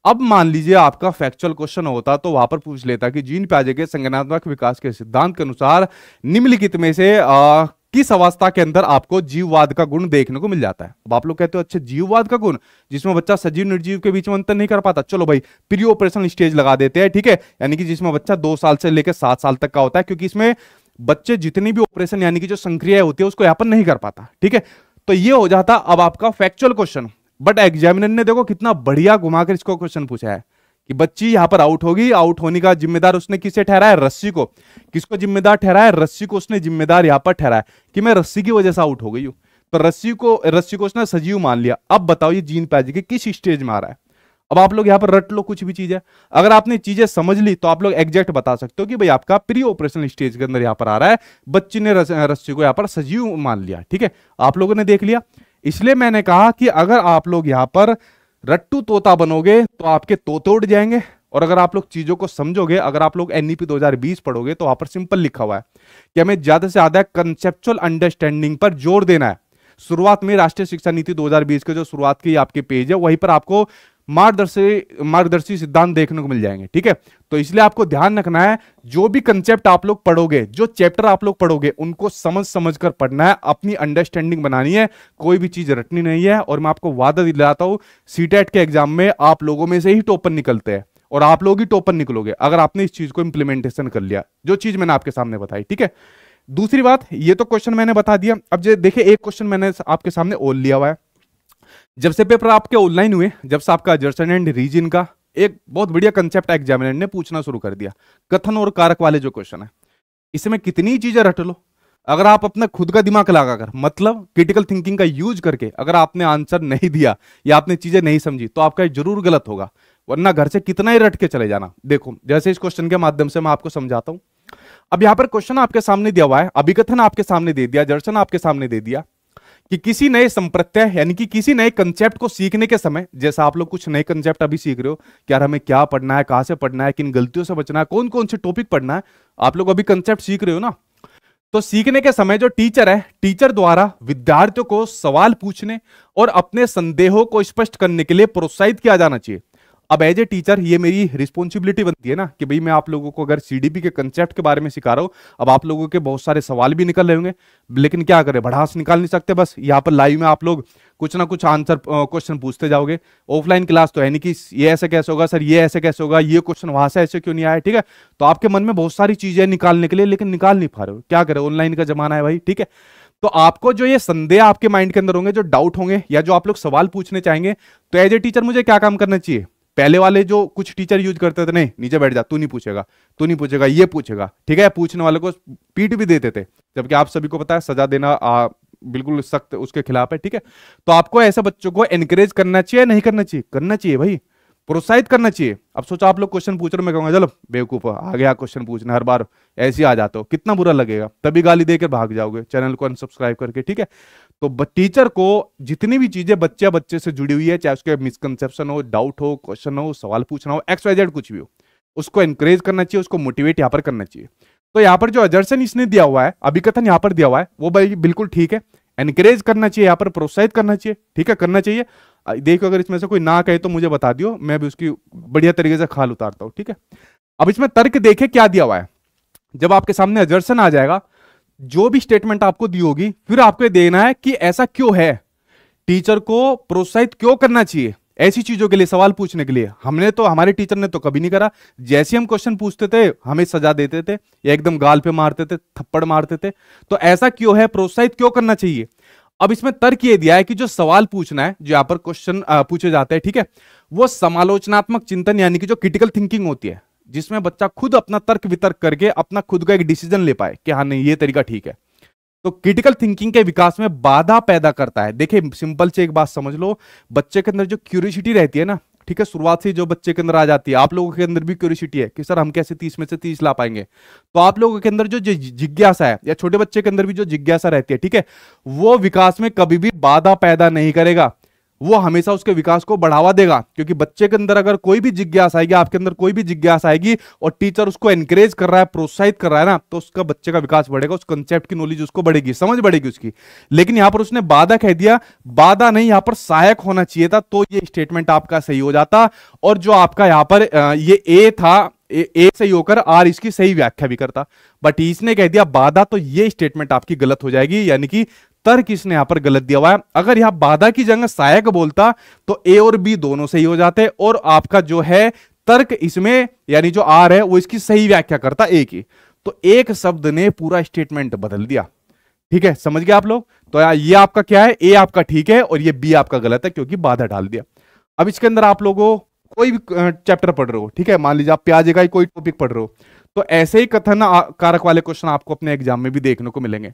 अब मान लीजिए आपका फैक्चुअल क्वेश्चन होता तो वहां पर पूछ लेता कि जीन प्याजे के संगनात्मक विकास के सिद्धांत के अनुसार निम्नलिखित में से आ, किस अवस्था के अंदर आपको जीववाद का गुण देखने को मिल जाता है अब आप लोग कहते हो अच्छा जीववाद का गुण जिसमें बच्चा सजीव निर्जीव के बीच में अंतर नहीं कर पाता चलो भाई प्री ऑपरेशन स्टेज लगा देते हैं ठीक है यानी कि जिसमें बच्चा दो साल से लेकर सात साल तक का होता है क्योंकि इसमें बच्चे जितनी भी ऑपरेशन यानी कि जो संक्रिया होती है उसको यापन नहीं कर पाता ठीक है तो ये हो जाता अब आपका फैक्चुअल क्वेश्चन बट एग्जामिनर ने देखो कितना बढ़िया घुमाकर इसको क्वेश्चन पूछा है कि बच्ची यहां पर आउट होगी आउट होने का जिम्मेदार उसने किसे ठहराया रस्सी को किसको जिम्मेदार ठहराया रस्सी को उसने जिम्मेदार यहां पर ठहराया कि मैं रस्सी की वजह से आउट हो गई हूं तो रस्सी को रस्सी को उसने सजीव मान लिया अब बताओ ये जीन पैजी के किस स्टेज में आ रहा है अब आप लोग यहाँ पर रट लो कुछ भी चीज है अगर आपने चीजें समझ ली तो आप लोग एग्जैक्ट बता सकते हो कि भाई आपका प्री ऑपरेशन स्टेज के अंदर यहाँ पर आ रहा है बच्ची ने रस्सी को यहाँ पर सजीव मान लिया ठीक है आप लोगों ने देख लिया इसलिए मैंने कहा कि अगर आप लोग यहाँ पर रट्टू तोता बनोगे तो आपके तोते उड़ जाएंगे और अगर आप लोग चीजों को समझोगे अगर आप लोग एनईपी e 2020 पढ़ोगे तो वहां पर सिंपल लिखा हुआ है कि हमें ज्यादा से ज्यादा कंसेप्चुअल अंडरस्टैंडिंग पर जोर देना है शुरुआत में राष्ट्रीय शिक्षा नीति 2020 के जो शुरुआत की आपके पेज है वहीं पर आपको मार्गदर्शी मार्गदर्शी सिद्धांत देखने को मिल जाएंगे ठीक है तो इसलिए आपको ध्यान रखना है जो भी कंसेप्ट आप लोग पढ़ोगे जो चैप्टर आप लोग पढ़ोगे उनको समझ समझ कर पढ़ना है अपनी अंडरस्टैंडिंग बनानी है कोई भी चीज रटनी नहीं है और मैं आपको वादा दिलाता हूँ सीटेट के एग्जाम में आप लोगों में से ही टोपन निकलते हैं और आप लोग ही टोपन निकलोगे अगर आपने इस चीज को इंप्लीमेंटेशन कर लिया जो चीज मैंने आपके सामने बताई ठीक है दूसरी बात ये तो क्वेश्चन मैंने बता दिया अब देखिए एक क्वेश्चन मैंने आपके सामने ओल लिया हुआ है जब से पेपर आपके ऑनलाइन हुए जब से आपका जर्सन एंड रीजन का एक बहुत बढ़िया कंसेप्ट एग्जामिनर ने पूछना शुरू कर दिया कथन और कारक वाले जो क्वेश्चन है इसमें कितनी चीजें रट लो अगर आप अपना खुद का दिमाग लगाकर मतलब क्रिटिकल थिंकिंग का यूज करके अगर आपने आंसर नहीं दिया या आपने चीजें नहीं समझी तो आपका जरूर गलत होगा वरना घर से कितना ही रट के चले जाना देखो जैसे इस क्वेश्चन के माध्यम से मैं आपको समझाता हूँ अब यहाँ पर क्वेश्चन आपके सामने दिया हुआ है अभिकथन आपके सामने दे दिया जर्सन आपके सामने दे दिया कि किसी नए संप्रत्यय यानी कि किसी नए कंसेप्ट को सीखने के समय जैसा आप लोग कुछ नए कंसेप्ट अभी सीख रहे हो कि यार हमें क्या पढ़ना है कहाँ से पढ़ना है किन गलतियों से बचना है कौन कौन से टॉपिक पढ़ना है आप लोग अभी कंसेप्ट सीख रहे हो ना तो सीखने के समय जो टीचर है टीचर द्वारा विद्यार्थियों को सवाल पूछने और अपने संदेहों को स्पष्ट करने के लिए प्रोत्साहित किया जाना चाहिए अब एज ए टीचर ये मेरी रिस्पॉन्सिबिलिटी बनती है ना कि भाई मैं आप लोगों को अगर सीडीपी के कंसेप्ट के बारे में सिखा रहा हूँ अब आप लोगों के बहुत सारे सवाल भी निकल रहे होंगे लेकिन क्या करें भड़ास निकाल नहीं सकते बस यहाँ पर लाइव में आप लोग कुछ ना कुछ आंसर क्वेश्चन पूछते जाओगे ऑफलाइन क्लास तो है नहीं कि ये ऐसे कैसे होगा सर ये ऐसे कैसे होगा ये क्वेश्चन वहां से ऐसे क्यों नहीं आया ठीक है तो आपके मन में बहुत सारी चीजें निकालने के लिए लेकिन निकाल नहीं पा रहे हो क्या करें ऑनलाइन का जमाना है भाई ठीक है तो आपको जो ये संदेह आपके माइंड के अंदर होंगे जो डाउट होंगे या जो आप लोग सवाल पूछने चाहेंगे तो एज ए टीचर मुझे क्या काम करना चाहिए पहले वाले जो कुछ टीचर यूज करते थे नहीं नीचे बैठ जा तू नहीं पूछेगा तू नहीं पूछेगा ये पूछेगा ठीक है पूछने वाले को पीट भी देते थे जबकि आप सभी को पता है सजा देना आ, बिल्कुल सख्त उसके खिलाफ है ठीक है तो आपको ऐसे बच्चों को एनकरेज करना चाहिए नहीं करना चाहिए करना चाहिए भाई प्रोत्साहित करना चाहिए अब सोचो आप लोग क्वेश्चन पूछ रहे हो मैं कहूंगा चलो बेवकूफ आ गया क्वेश्चन पूछना हर बार ऐसे आ जाते हो कितना बुरा लगेगा तभी गाली देकर भाग जाओगे चैनल को अनसब्सक्राइब करके ठीक है तो टीचर को जितनी भी चीजें बच्चे बच्चे से जुड़ी हुई है चाहे उसके मिसकनसेप्शन हो डाउट हो क्वेश्चन हो सवाल पूछना हो एक्स कुछ भी हो उसको एनकरेज करना चाहिए उसको मोटिवेट यहाँ पर करना चाहिए तो यहाँ पर जो अजर्सन इसने दिया हुआ है अभिकथन यहाँ पर दिया हुआ है वो भाई बिल्कुल ठीक है एनकरेज करना चाहिए यहाँ पर प्रोत्साहित करना चाहिए ठीक है करना चाहिए देखो अगर इसमें से कोई ना कहे तो मुझे बता दियो मैं भी उसकी बढ़िया तरीके से खाल उतारता हूँ ठीक है अब इसमें तर्क देखे क्या दिया हुआ है जब आपके सामने अजर्सन आ जाएगा जो भी स्टेटमेंट आपको दी होगी फिर आपको ये देना है कि ऐसा क्यों है टीचर को प्रोत्साहित क्यों करना चाहिए ऐसी चीजों के लिए सवाल पूछने के लिए हमने तो हमारे टीचर ने तो कभी नहीं करा जैसे हम क्वेश्चन पूछते थे हमें सजा देते थे या एकदम गाल पे मारते थे थप्पड़ मारते थे तो ऐसा क्यों है प्रोत्साहित क्यों करना चाहिए अब इसमें तर्क ये दिया है कि जो सवाल पूछना है जो यहाँ पर क्वेश्चन पूछे जाते हैं ठीक है वो समालोचनात्मक चिंतन यानी कि जो क्रिटिकल थिंकिंग होती है जिसमें बच्चा खुद अपना तर्क वितर्क करके अपना खुद का एक डिसीजन ले पाए कि हाँ नहीं ये तरीका ठीक है तो क्रिटिकल थिंकिंग के विकास में बाधा पैदा करता है देखिए सिंपल से एक बात समझ लो बच्चे के अंदर जो क्यूरियसिटी रहती है ना ठीक है शुरुआत से जो बच्चे के अंदर आ जाती है आप लोगों के अंदर भी क्यूरियसिटी है कि सर हम कैसे तीस में से तीस ला पाएंगे तो आप लोगों के अंदर जो जिज्ञासा है या छोटे बच्चे के अंदर भी जो जिज्ञासा रहती है ठीक है वो विकास में कभी भी बाधा पैदा नहीं करेगा वो हमेशा उसके विकास को बढ़ावा देगा क्योंकि बच्चे के अंदर अगर कोई भी जिज्ञास आएगी आपके अंदर कोई भी जिज्ञास आएगी और टीचर उसको एनकरेज कर रहा है प्रोत्साहित कर रहा है ना तो उसका बच्चे का विकास बढ़ेगा उस कंसेप्ट की नॉलेज उसको बढ़ेगी समझ बढ़ेगी उसकी लेकिन यहां पर उसने बाधा कह दिया बाधा नहीं यहां पर सहायक होना चाहिए था तो ये स्टेटमेंट आपका सही हो जाता और जो आपका यहां पर ये ए था ए सही होकर आर इसकी सही व्याख्या भी करता बट इसने कह दिया बाधा तो ये स्टेटमेंट आपकी गलत हो जाएगी यानी कि तर्क इसने यहां पर गलत दिया हुआ है अगर यहां बाधा की जगह सहायक बोलता तो ए और बी दोनों सही हो जाते और आपका जो है तर्क इसमें यानी जो आर है वो इसकी सही व्याख्या करता ए की तो एक शब्द ने पूरा स्टेटमेंट बदल दिया ठीक है समझ गए आप लोग तो ये आपका क्या है ए आपका ठीक है और ये बी आपका गलत है क्योंकि बाधा डाल दिया अब इसके अंदर आप लोगों कोई भी चैप्टर पढ़ रहे हो ठीक है मान लीजिए आप प्याजे का ही कोई टॉपिक पढ़ रहे हो तो ऐसे ही कथन कारक वाले क्वेश्चन आपको अपने एग्जाम में भी देखने को मिलेंगे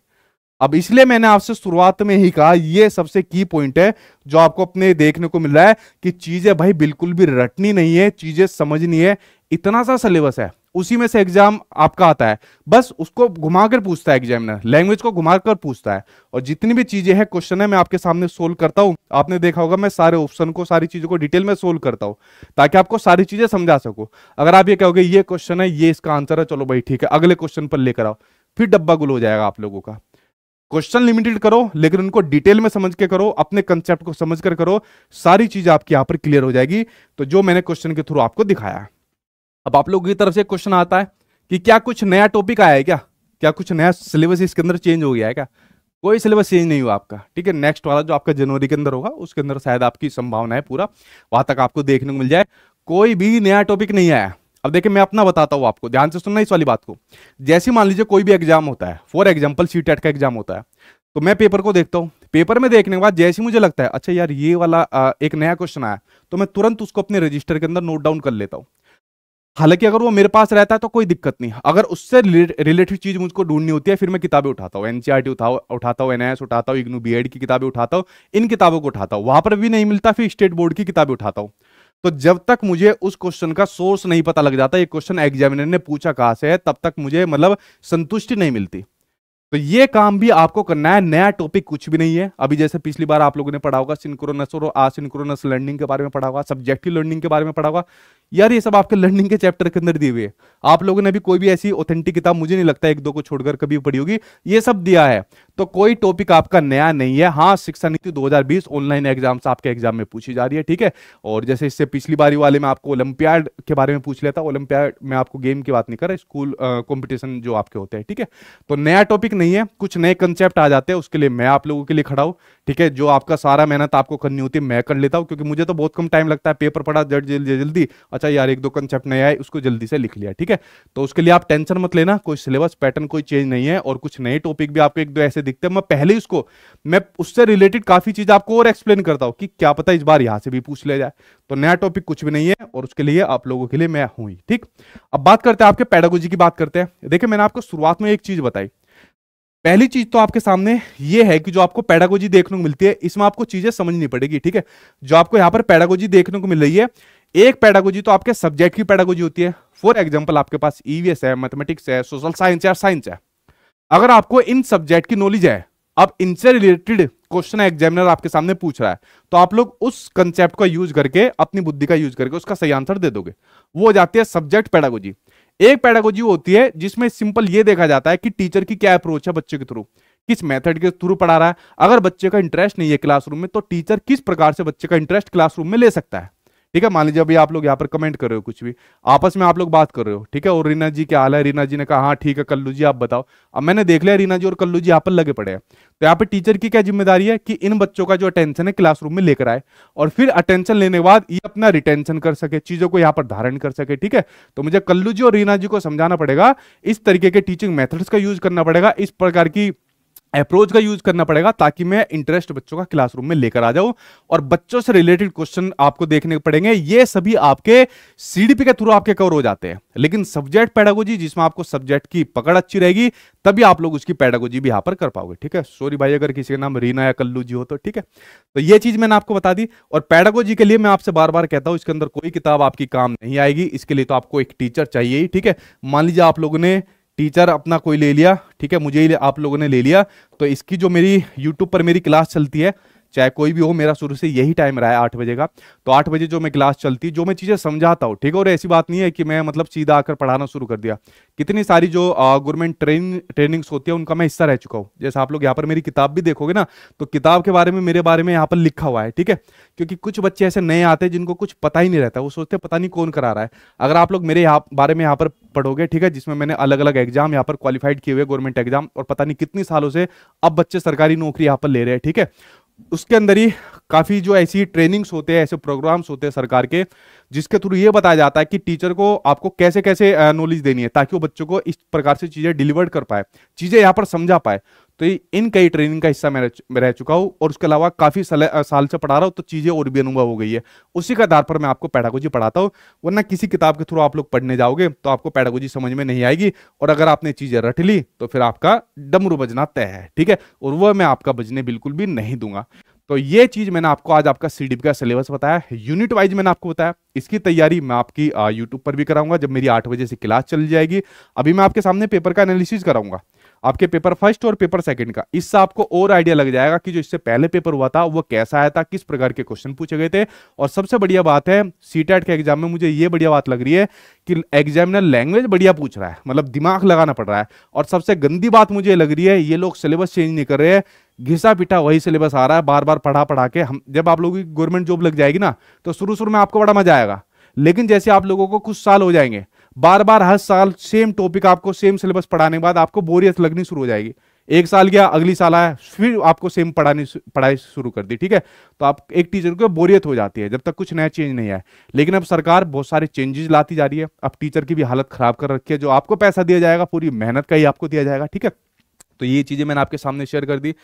अब इसलिए मैंने आपसे शुरुआत में ही कहा ये सबसे की पॉइंट है जो आपको अपने देखने को मिल रहा है कि चीजें भाई बिल्कुल भी रटनी नहीं है चीजें समझनी है इतना सा सिलेबस है उसी में से एग्जाम आपका आता है बस उसको घुमा कर पूछता है एग्जामिनर लैंग्वेज को घुमा कर पूछता है और जितनी भी चीजें हैं क्वेश्चन है मैं आपके सामने सोल्व करता हूँ आपने देखा होगा मैं सारे ऑप्शन को सारी चीजों को डिटेल में सोल्व करता हूं ताकि आपको सारी चीजें समझा सको अगर आप ये कहोगे ये क्वेश्चन है ये इसका आंसर है चलो भाई ठीक है अगले क्वेश्चन पर लेकर आओ फिर डब्बा गुल हो जाएगा आप लोगों का क्वेश्चन लिमिटेड करो लेकिन उनको डिटेल में समझ के करो अपने कंसेप्ट को समझ कर करो सारी चीज आपकी यहाँ पर क्लियर हो जाएगी तो जो मैंने क्वेश्चन के थ्रू आपको दिखाया अब आप लोगों की तरफ से क्वेश्चन आता है कि क्या कुछ नया टॉपिक आया है क्या क्या कुछ नया सिलेबस इसके अंदर चेंज हो गया है क्या कोई सिलेबस चेंज नहीं हुआ आपका ठीक है नेक्स्ट वाला जो आपका जनवरी के अंदर होगा उसके अंदर शायद आपकी संभावना है पूरा वहां तक आपको देखने को मिल जाए कोई भी नया टॉपिक नहीं आया अब देखिए मैं अपना बताता हूँ आपको ध्यान से सुनना इस वाली बात को जैसे मान लीजिए कोई भी एग्जाम होता है फॉर एग्जाम्पल सी का एग्जाम होता है तो मैं पेपर को देखता हूँ पेपर में देखने के बाद जैसे मुझे लगता है अच्छा यार ये वाला एक नया क्वेश्चन आया तो मैं तुरंत उसको अपने रजिस्टर के अंदर नोट डाउन कर लेता हूँ हालांकि अगर वो मेरे पास रहता है तो कोई दिक्कत नहीं अगर उससे रिलेटेड चीज मुझको ढूंढनी होती है फिर मैं किताबें उठाता हूँ एनसीआरटी e उठाता हूँ एनआईएस उठाता हूँ इग्नू बी की किताबें उठाता हूँ इन किताबों को उठाता हूँ वहां पर भी नहीं मिलता फिर स्टेट बोर्ड की किताबें उठाता हूँ तो जब तक मुझे उस क्वेश्चन का सोर्स नहीं पता लग जाता ये क्वेश्चन एग्जामिनर ने पूछा कहां से है तब तक मुझे मतलब संतुष्टि नहीं मिलती तो ये काम भी आपको करना है नया टॉपिक कुछ भी नहीं है अभी जैसे पिछली बार आप लोगों ने पढ़ा होगा सिंक्रोनस और आसिंक्रोनस लर्निंग के बारे में पढ़ा होगा सब्जेक्टिव लर्निंग के बारे में पढ़ा होगा यार ये सब आपके लर्निंग के चैप्टर के अंदर दिए हुए आप लोगों ने भी कोई भी ऐसी ऑथेंटिक किताब मुझे नहीं लगता एक दो को छोड़कर कभी पढ़ी होगी ये सब दिया है तो कोई टॉपिक आपका नया नहीं है हाँ शिक्षा नीति 2020 ऑनलाइन एग्जाम आपके एग्जाम में पूछी जा रही है ठीक है और जैसे इससे पिछली बारी वाले में आपको ओलंपियाड के बारे में पूछ लेता ओलंपियाड में आपको गेम की बात नहीं कर रहा स्कूल कॉम्पिटिशन जो आपके होते हैं ठीक है तो नया टॉपिक नहीं है कुछ नए कंसेप्ट आ जाते हैं उसके लिए मैं आप लोगों के लिए खड़ा हूँ ठीक है जो आपका सारा मेहनत आपको करनी होती है मैं कर लेता हूँ क्योंकि मुझे तो बहुत कम टाइम लगता है पेपर पढ़ा जल्द जल्दी जल्दी जल, जल, अच्छा यार एक दो कंसेप्ट नया है उसको जल्दी से लिख लिया ठीक है तो उसके लिए आप टेंशन मत लेना कोई सिलेबस पैटर्न कोई चेंज नहीं है और कुछ नए टॉपिक भी आपको एक दो ऐसे दिखते हैं मैं पहले उसको मैं उससे रिलेटेड काफी चीज आपको और एक्सप्लेन करता हूँ कि क्या पता इस बार यहाँ से भी पूछ लिया जाए तो नया टॉपिक कुछ भी नहीं है और उसके लिए आप लोगों के लिए मैं हूँ ठीक अब बात करते हैं आपके पैडागोजी की बात करते हैं देखिए मैंने आपको शुरुआत में एक चीज बताई पहली चीज तो आपके सामने ये है कि जो आपको पैडागोजी देखने को मिलती है इसमें आपको चीजें समझनी पड़ेगी ठीक है जो आपको यहाँ पर पैडागोजी देखने को मिल रही है एक पैडागोजी तो आपके सब्जेक्ट की पैडागोजी होती है फॉर एग्जाम्पल आपके पास ईवीएस e है मैथमेटिक्स है सोशल साइंस है साइंस है अगर आपको इन सब्जेक्ट की नॉलेज है अब इनसे रिलेटेड क्वेश्चन एग्जामिनर आपके सामने पूछ रहा है तो आप लोग उस कंसेप्ट का यूज करके अपनी बुद्धि का यूज करके उसका सही आंसर दे दोगे वो हो जाती है सब्जेक्ट पैडागोजी एक पैडागोजी होती है जिसमें सिंपल ये देखा जाता है कि टीचर की क्या अप्रोच है बच्चे के थ्रू किस मेथड के थ्रू पढ़ा रहा है अगर बच्चे का इंटरेस्ट नहीं है क्लासरूम में तो टीचर किस प्रकार से बच्चे का इंटरेस्ट क्लासरूम में ले सकता है ठीक है मान लीजिए अभी आप लोग यहाँ पर कमेंट कर रहे हो कुछ भी आपस में आप लोग बात कर रहे हो ठीक है और रीना जी क्या हाल है रीना जी ने कहा हाँ ठीक है कल्लू जी आप बताओ अब मैंने देख लिया रीना जी और कल्लू जी यहाँ पर लगे पड़े हैं तो यहाँ पर टीचर की क्या जिम्मेदारी है कि इन बच्चों का जो अटेंशन है क्लासरूम में लेकर आए और फिर अटेंशन लेने के बाद ये अपना रिटेंशन कर सके चीजों को यहाँ पर धारण कर सके ठीक है तो मुझे कल्लू जी और रीना जी को समझाना पड़ेगा इस तरीके के टीचिंग मेथड्स का यूज करना पड़ेगा इस प्रकार की अप्रोच का यूज करना पड़ेगा ताकि मैं इंटरेस्ट बच्चों का क्लासरूम में लेकर आ जाऊं और बच्चों से रिलेटेड क्वेश्चन आपको देखने पड़ेंगे ये सभी आपके सीडीपी के थ्रू आपके कवर हो जाते हैं लेकिन सब्जेक्ट पैडागोजी जिसमें आपको सब्जेक्ट की पकड़ अच्छी रहेगी तभी आप लोग उसकी पैडागोजी भी यहां पर कर पाओगे ठीक है सॉरी भाई अगर किसी का नाम रीना या कल्लू जी हो तो ठीक है तो ये चीज मैंने आपको बता दी और पैडागोजी के लिए मैं आपसे बार बार कहता हूं इसके अंदर कोई किताब आपकी काम नहीं आएगी इसके लिए तो आपको एक टीचर चाहिए ही ठीक है मान लीजिए आप लोगों ने टीचर अपना कोई ले लिया ठीक है मुझे ही आप लोगों ने ले लिया तो इसकी जो मेरी यूट्यूब पर मेरी क्लास चलती है चाहे कोई भी हो मेरा शुरू से यही टाइम रहा है आठ बजे का तो आठ बजे जो मैं क्लास चलती जो मैं चीज़ें समझाता हूँ ठीक है और ऐसी बात नहीं है कि मैं मतलब सीधा आकर पढ़ाना शुरू कर दिया कितनी सारी जो गवर्नमेंट ट्रेन ट्रेनिंग्स होती है उनका मैं हिस्सा रह चुका हूँ जैसे आप लोग यहाँ पर मेरी किताब भी देखोगे ना तो किताब के बारे में मेरे बारे में यहाँ पर लिखा हुआ है ठीक है क्योंकि कुछ बच्चे ऐसे नए आते हैं जिनको कुछ पता ही नहीं रहता वो सोचते पता नहीं कौन करा रहा है अगर आप लोग मेरे यहाँ बारे में यहाँ पर पढ़ोगे ठीक है जिसमें मैंने अलग अलग एग्जाम यहाँ पर क्वालिफाइड किए हुए गवर्नमेंट एग्जाम और पता नहीं कितने सालों से अब बच्चे सरकारी नौकरी यहाँ पर ले रहे हैं ठीक है उसके अंदर ही काफ़ी जो ऐसी ट्रेनिंग्स होते हैं ऐसे प्रोग्राम्स होते हैं सरकार के जिसके थ्रू ये बताया जाता है कि टीचर को आपको कैसे कैसे नॉलेज देनी है ताकि वो बच्चों को इस प्रकार से चीज़ें डिलीवर कर पाए चीज़ें यहाँ पर समझा पाए तो इन कई ट्रेनिंग का हिस्सा मैं रह चुका हूँ और उसके अलावा काफ़ी साल से पढ़ा रहा हूँ तो चीज़ें और भी अनुभव हो गई है उसी के आधार पर मैं आपको पैडागोजी पढ़ाता हूँ वरना किसी किताब के थ्रू आप लोग पढ़ने जाओगे तो आपको पैडागोजी समझ में नहीं आएगी और अगर आपने चीज़ें रट ली तो फिर आपका डमरू बजना तय है ठीक है और वह मैं आपका बजने बिल्कुल भी नहीं दूंगा तो ये चीज मैंने आपको आज आपका सी का सिलेबस बताया यूनिट वाइज मैंने आपको बताया इसकी तैयारी मैं आपकी यूट्यूब पर भी कराऊंगा जब मेरी आठ बजे से क्लास चल जाएगी अभी मैं आपके सामने पेपर का एनालिसिस कराऊंगा आपके पेपर फर्स्ट और पेपर सेकंड का इससे आपको और आइडिया लग जाएगा कि जो इससे पहले पेपर हुआ था वो कैसा आया था किस प्रकार के क्वेश्चन पूछे गए थे और सबसे बढ़िया बात है सी के एग्जाम में मुझे ये बढ़िया बात लग रही है कि एग्जामिनर लैंग्वेज बढ़िया पूछ रहा है मतलब दिमाग लगाना पड़ रहा है और सबसे गंदी बात मुझे लग रही है ये लोग सिलेबस चेंज नहीं कर रहे हैं घिसा पिटा वही सिलेबस आ रहा है बार बार पढ़ा पढ़ा के हम जब आप लोगों की गवर्नमेंट जॉब लग जाएगी ना तो शुरू शुरू में आपको बड़ा मजा आएगा लेकिन जैसे आप लोगों को कुछ साल हो जाएंगे बार बार हर साल सेम टॉपिक आपको सेम सिलेबस पढ़ाने के बाद आपको बोरियत लगनी शुरू हो जाएगी एक साल गया अगली साल आया फिर आपको सेम पढ़ाने पढ़ाई शुरू कर दी ठीक है तो आप एक टीचर को बोरियत हो जाती है जब तक कुछ नया चेंज नहीं आया लेकिन अब सरकार बहुत सारे चेंजेस लाती जा रही है अब टीचर की भी हालत खराब कर रखी है जो आपको पैसा दिया जाएगा पूरी मेहनत का ही आपको दिया जाएगा ठीक है तो ये चीजें मैंने आपके सामने शेयर कर दी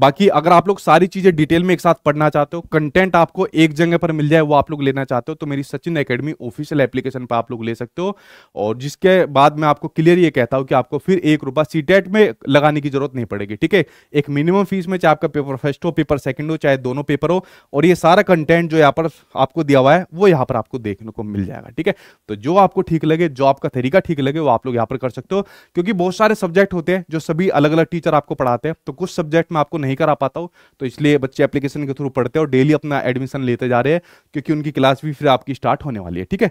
बाकी अगर आप लोग सारी चीजें डिटेल में एक साथ पढ़ना चाहते हो कंटेंट आपको एक जगह पर मिल जाए वो आप लोग लेना चाहते हो तो मेरी सचिन एकेडमी ऑफिशियल एप्लीकेशन पर आप लोग ले सकते हो और जिसके बाद मैं आपको क्लियर ये कहता हूं कि आपको फिर एक रुपया सीटेट में लगाने की जरूरत नहीं पड़ेगी ठीक है एक मिनिमम फीस में चाहे आपका पेपर फर्स्ट हो पेपर सेकेंड हो चाहे दोनों पेपर हो और ये सारा कंटेंट जो यहाँ पर आपको दिया हुआ है वो यहाँ पर आपको देखने को मिल जाएगा ठीक है तो जो आपको ठीक लगे जो आपका तरीका ठीक लगे वो आप लोग यहाँ पर कर सकते हो क्योंकि बहुत सारे सब्जेक्ट होते हैं जो सभी अलग अलग टीचर आपको पढ़ाते हैं तो कुछ सब्जेक्ट में आपको नहीं करा पाता हूँ तो इसलिए बच्चे एप्लीकेशन के थ्रू पढ़ते हैं और डेली अपना एडमिशन लेते जा रहे हैं क्योंकि उनकी क्लास भी फिर आपकी स्टार्ट होने वाली है ठीक है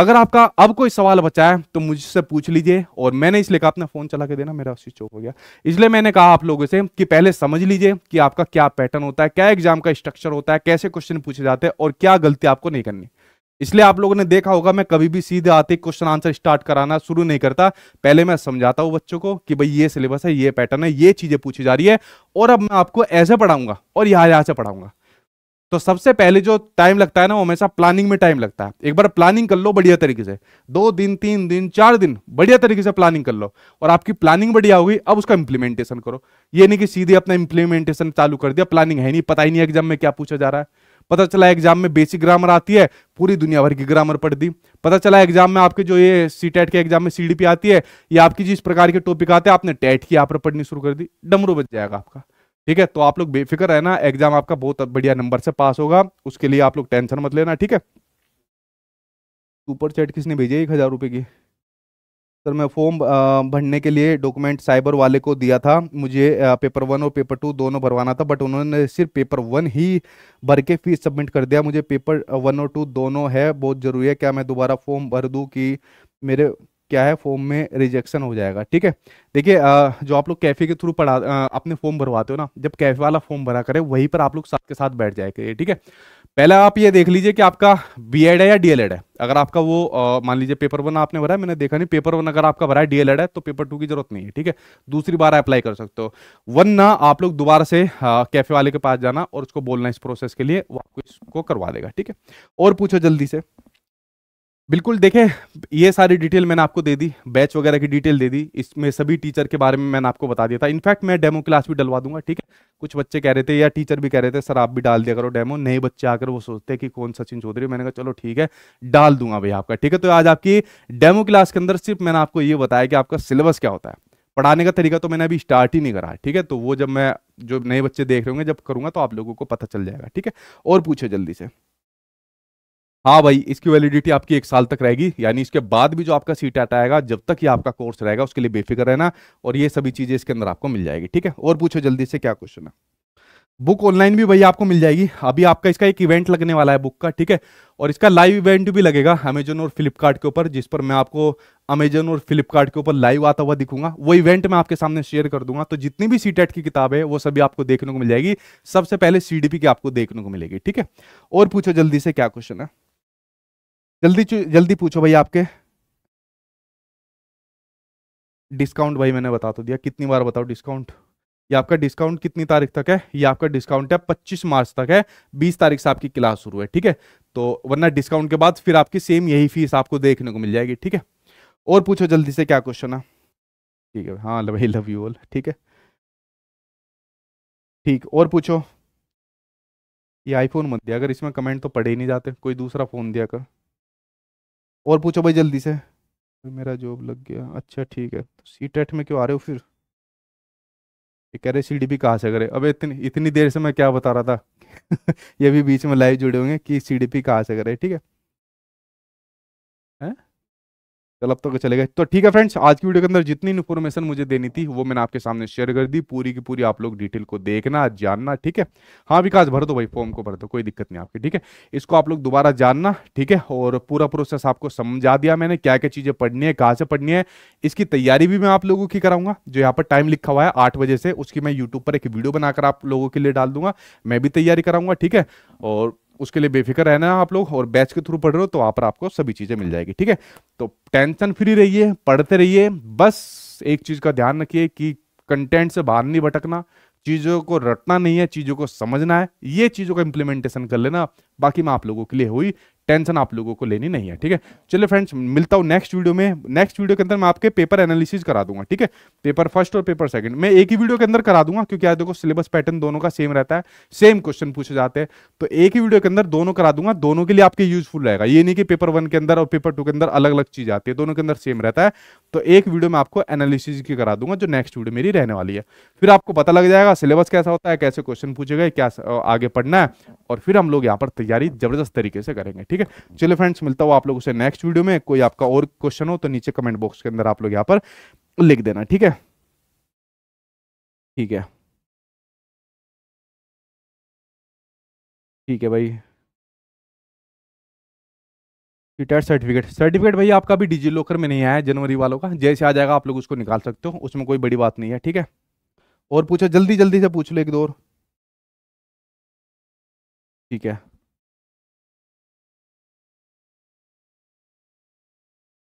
अगर आपका अब कोई सवाल बचा है तो मुझसे पूछ लीजिए और मैंने इसलिए कहा अपना फ़ोन चला के देना मेरा स्विच ऑफ हो गया इसलिए मैंने कहा आप लोगों से कि पहले समझ लीजिए कि आपका क्या पैटर्न होता है क्या एग्जाम का स्ट्रक्चर होता है कैसे क्वेश्चन पूछे जाते हैं और क्या गलती आपको नहीं करनी इसलिए आप लोगों ने देखा होगा मैं कभी भी सीधे आते क्वेश्चन आंसर स्टार्ट कराना शुरू नहीं करता पहले मैं समझाता हूँ बच्चों को कि भाई ये सिलेबस है ये पैटर्न है ये चीजें पूछी जा रही है और अब मैं आपको ऐसे पढ़ाऊंगा और यहाँ यहाँ से पढ़ाऊंगा तो सबसे पहले जो टाइम लगता है ना वो हमेशा प्लानिंग में टाइम लगता है एक बार प्लानिंग कर लो बढ़िया तरीके से दो दिन तीन दिन चार दिन बढ़िया तरीके से प्लानिंग कर लो और आपकी प्लानिंग बढ़िया होगी अब उसका इंप्लीमेंटेशन करो ये नहीं कि सीधे अपना इंप्लीमेंटेशन चालू कर दिया प्लानिंग है नहीं पता ही नहीं एग्जाम में क्या पूछा जा रहा है पता चला एग्जाम में बेसिक ग्रामर आती है पूरी दुनिया भर की ग्रामर पढ़ दी पता चला एग्जाम में आपके जो ये सी टेट e के एग्जाम में सी आती है या आपकी जिस प्रकार के टॉपिक आते हैं आपने टेट e की यहाँ पर पढ़नी शुरू कर दी डमरू बच जाएगा आपका ठीक है तो आप लोग बेफिक्र है ना एग्जाम आपका बहुत बढ़िया नंबर से पास होगा उसके लिए आप लोग टेंशन मत लेना ठीक है सुपर चैट किसने भेजी एक हजार रुपए की सर मैं फॉर्म भरने के लिए डॉक्यूमेंट साइबर वाले को दिया था मुझे पेपर वन और पेपर टू दोनों भरवाना था बट उन्होंने सिर्फ पेपर वन ही भर के फीस सबमिट कर दिया मुझे पेपर वन और टू दोनों है बहुत ज़रूरी है क्या मैं दोबारा फॉर्म भर दूँ कि मेरे क्या है फॉर्म में रिजेक्शन हो जाएगा ठीक है देखिए जो आप लोग कैफे के थ्रू पढ़ा अपने फॉर्म भरवाते हो ना जब कैफे वाला फॉर्म भरा करे वहीं पर आप लोग साथ के साथ बैठ जाए ठीक है पहला आप ये देख लीजिए कि आपका एड है या डीएलएड है अगर आपका वो मान लीजिए पेपर वन आपने भरा है मैंने देखा नहीं पेपर वन अगर आपका भरा है डीएलएड है तो पेपर टू की जरूरत नहीं है ठीक है दूसरी बार अप्लाई कर सकते हो वन ना आप लोग दोबारा से आ, कैफे वाले के पास जाना और उसको बोलना इस प्रोसेस के लिए वो आपको इसको करवा देगा ठीक है और पूछो जल्दी से बिल्कुल देखें ये सारी डिटेल मैंने आपको दे दी बैच वगैरह की डिटेल दे दी इसमें सभी टीचर के बारे में मैंने आपको बता दिया था इनफैक्ट मैं डेमो क्लास भी डलवा दूंगा ठीक है कुछ बच्चे कह रहे थे या टीचर भी कह रहे थे सर आप भी डाल दिया करो डेमो नए बच्चे आकर वो सोचते हैं कि कौन सचिन चौधरी मैंने कहा चलो ठीक है डाल दूंगा भाई आपका ठीक है तो आज आपकी डेमो क्लास के अंदर सिर्फ मैंने आपको ये बताया कि आपका सिलेबस क्या होता है पढ़ाने का तरीका तो मैंने अभी स्टार्ट ही नहीं करा है ठीक है तो वो जब मैं जो नए बच्चे देख रहे होंगे जब करूंगा तो आप लोगों को पता चल जाएगा ठीक है और पूछो जल्दी से हाँ भाई इसकी वैलिडिटी आपकी एक साल तक रहेगी यानी इसके बाद भी जो आपका सीट आएगा जब तक ये आपका कोर्स रहेगा उसके लिए बेफिक्र रहना और ये सभी चीज़ें इसके अंदर आपको मिल जाएगी ठीक है और पूछो जल्दी से क्या क्वेश्चन है बुक ऑनलाइन भी भाई आपको मिल जाएगी अभी आपका इसका एक इवेंट लगने वाला है बुक का ठीक है और इसका लाइव इवेंट भी लगेगा अमेजन और फ्लिपकार्ट के ऊपर जिस पर मैं आपको अमेजोन और फ्लिपकार्ट के ऊपर लाइव आता हुआ दिखूंगा वो इवेंट मैं आपके सामने शेयर कर दूंगा तो जितनी भी सी की किताब है वो सभी आपको देखने को मिल जाएगी सबसे पहले सी की आपको देखने को मिलेगी ठीक है और पूछो जल्दी से क्या क्वेश्चन है जल्दी जल्दी पूछो भाई आपके डिस्काउंट भाई मैंने बता तो दिया कितनी बार बताओ डिस्काउंट ये आपका डिस्काउंट कितनी तारीख तक है ये आपका डिस्काउंट है 25 मार्च तक है 20 तारीख से आपकी क्लास शुरू है ठीक है तो वरना डिस्काउंट के बाद फिर आपकी सेम यही फीस आपको देखने को मिल जाएगी ठीक है और पूछो जल्दी से क्या क्वेश्चन है ठीक है हाँ भाई लव यू ऑल ठीक है ठीक और पूछो ये आईफोन मत दिया अगर इसमें कमेंट तो पढ़े ही नहीं जाते कोई दूसरा फ़ोन दिया कर और पूछो भाई जल्दी से मेरा जॉब लग गया अच्छा ठीक है तो सी टेट e में क्यों आ रहे हो फिर ये कह रहे सी डी पी कहाँ से करे अबे इतनी इतनी देर से मैं क्या बता रहा था ये भी बीच में लाइव जुड़े होंगे कि सी डी पी कहाँ से करे ठीक है चल अब तक तो चले गए तो ठीक है फ्रेंड्स आज की वीडियो के अंदर जितनी इन्फॉर्मेशन मुझे देनी थी वो मैंने आपके सामने शेयर कर दी पूरी की पूरी आप लोग डिटेल को देखना जानना ठीक है हाँ विकास भर दो भाई फॉर्म को भर दो कोई दिक्कत नहीं आपकी ठीक है इसको आप लोग दोबारा जानना ठीक है और पूरा प्रोसेस आपको समझा दिया मैंने क्या क्या चीजें पढ़नी है कहाँ से पढ़नी है इसकी तैयारी भी मैं आप लोगों की कराऊंगा जो यहाँ पर टाइम लिखा हुआ है आठ बजे से उसकी मैं यूट्यूब पर एक वीडियो बनाकर आप लोगों के लिए डाल दूंगा मैं भी तैयारी कराऊंगा ठीक है और उसके लिए बेफिक्र रहना आप लोग और बैच के थ्रू पढ़ रहे हो तो वहाँ पर आपको सभी चीज़ें मिल जाएगी ठीक है तो टेंशन फ्री रहिए पढ़ते रहिए बस एक चीज़ का ध्यान रखिए कि कंटेंट से बाहर नहीं भटकना चीज़ों को रटना नहीं है चीज़ों को समझना है ये चीज़ों का इंप्लीमेंटेशन कर लेना बाकी मैं आप लोगों के लिए हुई टेंशन आप लोगों को लेनी नहीं है ठीक है चलिए फ्रेंड्स मिलता हूँ नेक्स्ट वीडियो में नेक्स्ट वीडियो के अंदर मैं आपके पेपर एनालिसिस करा दूंगा ठीक है पेपर फर्स्ट और पेपर सेकंड मैं एक ही वीडियो के अंदर करा दूंगा क्योंकि आज देखो सिलेबस पैटर्न दोनों का सेम रहता है सेम क्वेश्चन पूछे जाते हैं तो एक ही वीडियो के अंदर दोनों करा दूंगा दोनों के लिए आपके यूजफुल रहेगा ये नहीं कि पेपर वन के अंदर और पेपर टू के अंदर अलग अलग चीज आती है दोनों के अंदर सेम रहता है तो एक वीडियो में आपको एनालिसिस की करा दूंगा जो नेक्स्ट वीडियो मेरी रहने वाली है फिर आपको पता लग जाएगा सिलेबस कैसा होता है कैसे क्वेश्चन पूछेगा क्या आगे पढ़ना है और फिर हम लोग यहाँ पर तैयारी जबरदस्त तरीके से करेंगे ठीक है चलो फ्रेंड्स मिलता हूँ आप लोगों से नेक्स्ट वीडियो में कोई आपका और क्वेश्चन हो तो नीचे कमेंट बॉक्स के अंदर आप लोग यहाँ पर लिख देना ठीक है ठीक है ठीक है भाई टैट सर्टिफिकेट सर्टिफिकेट भाई आपका भी डिजी लॉकर में नहीं आया जनवरी वालों का जैसे आ जाएगा आप लोग उसको निकाल सकते हो उसमें कोई बड़ी बात नहीं है ठीक है और पूछो जल्दी जल्दी से पूछ लो एक दो और ठीक है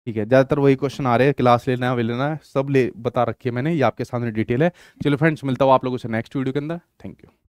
ठीक है ज़्यादातर वही क्वेश्चन आ रहे हैं क्लास लेना है वे लेना है सब ले बता रखी है मैंने ये आपके सामने डिटेल है चलो फ्रेंड्स मिलता हूँ आप लोगों से नेक्स्ट वीडियो के अंदर थैंक यू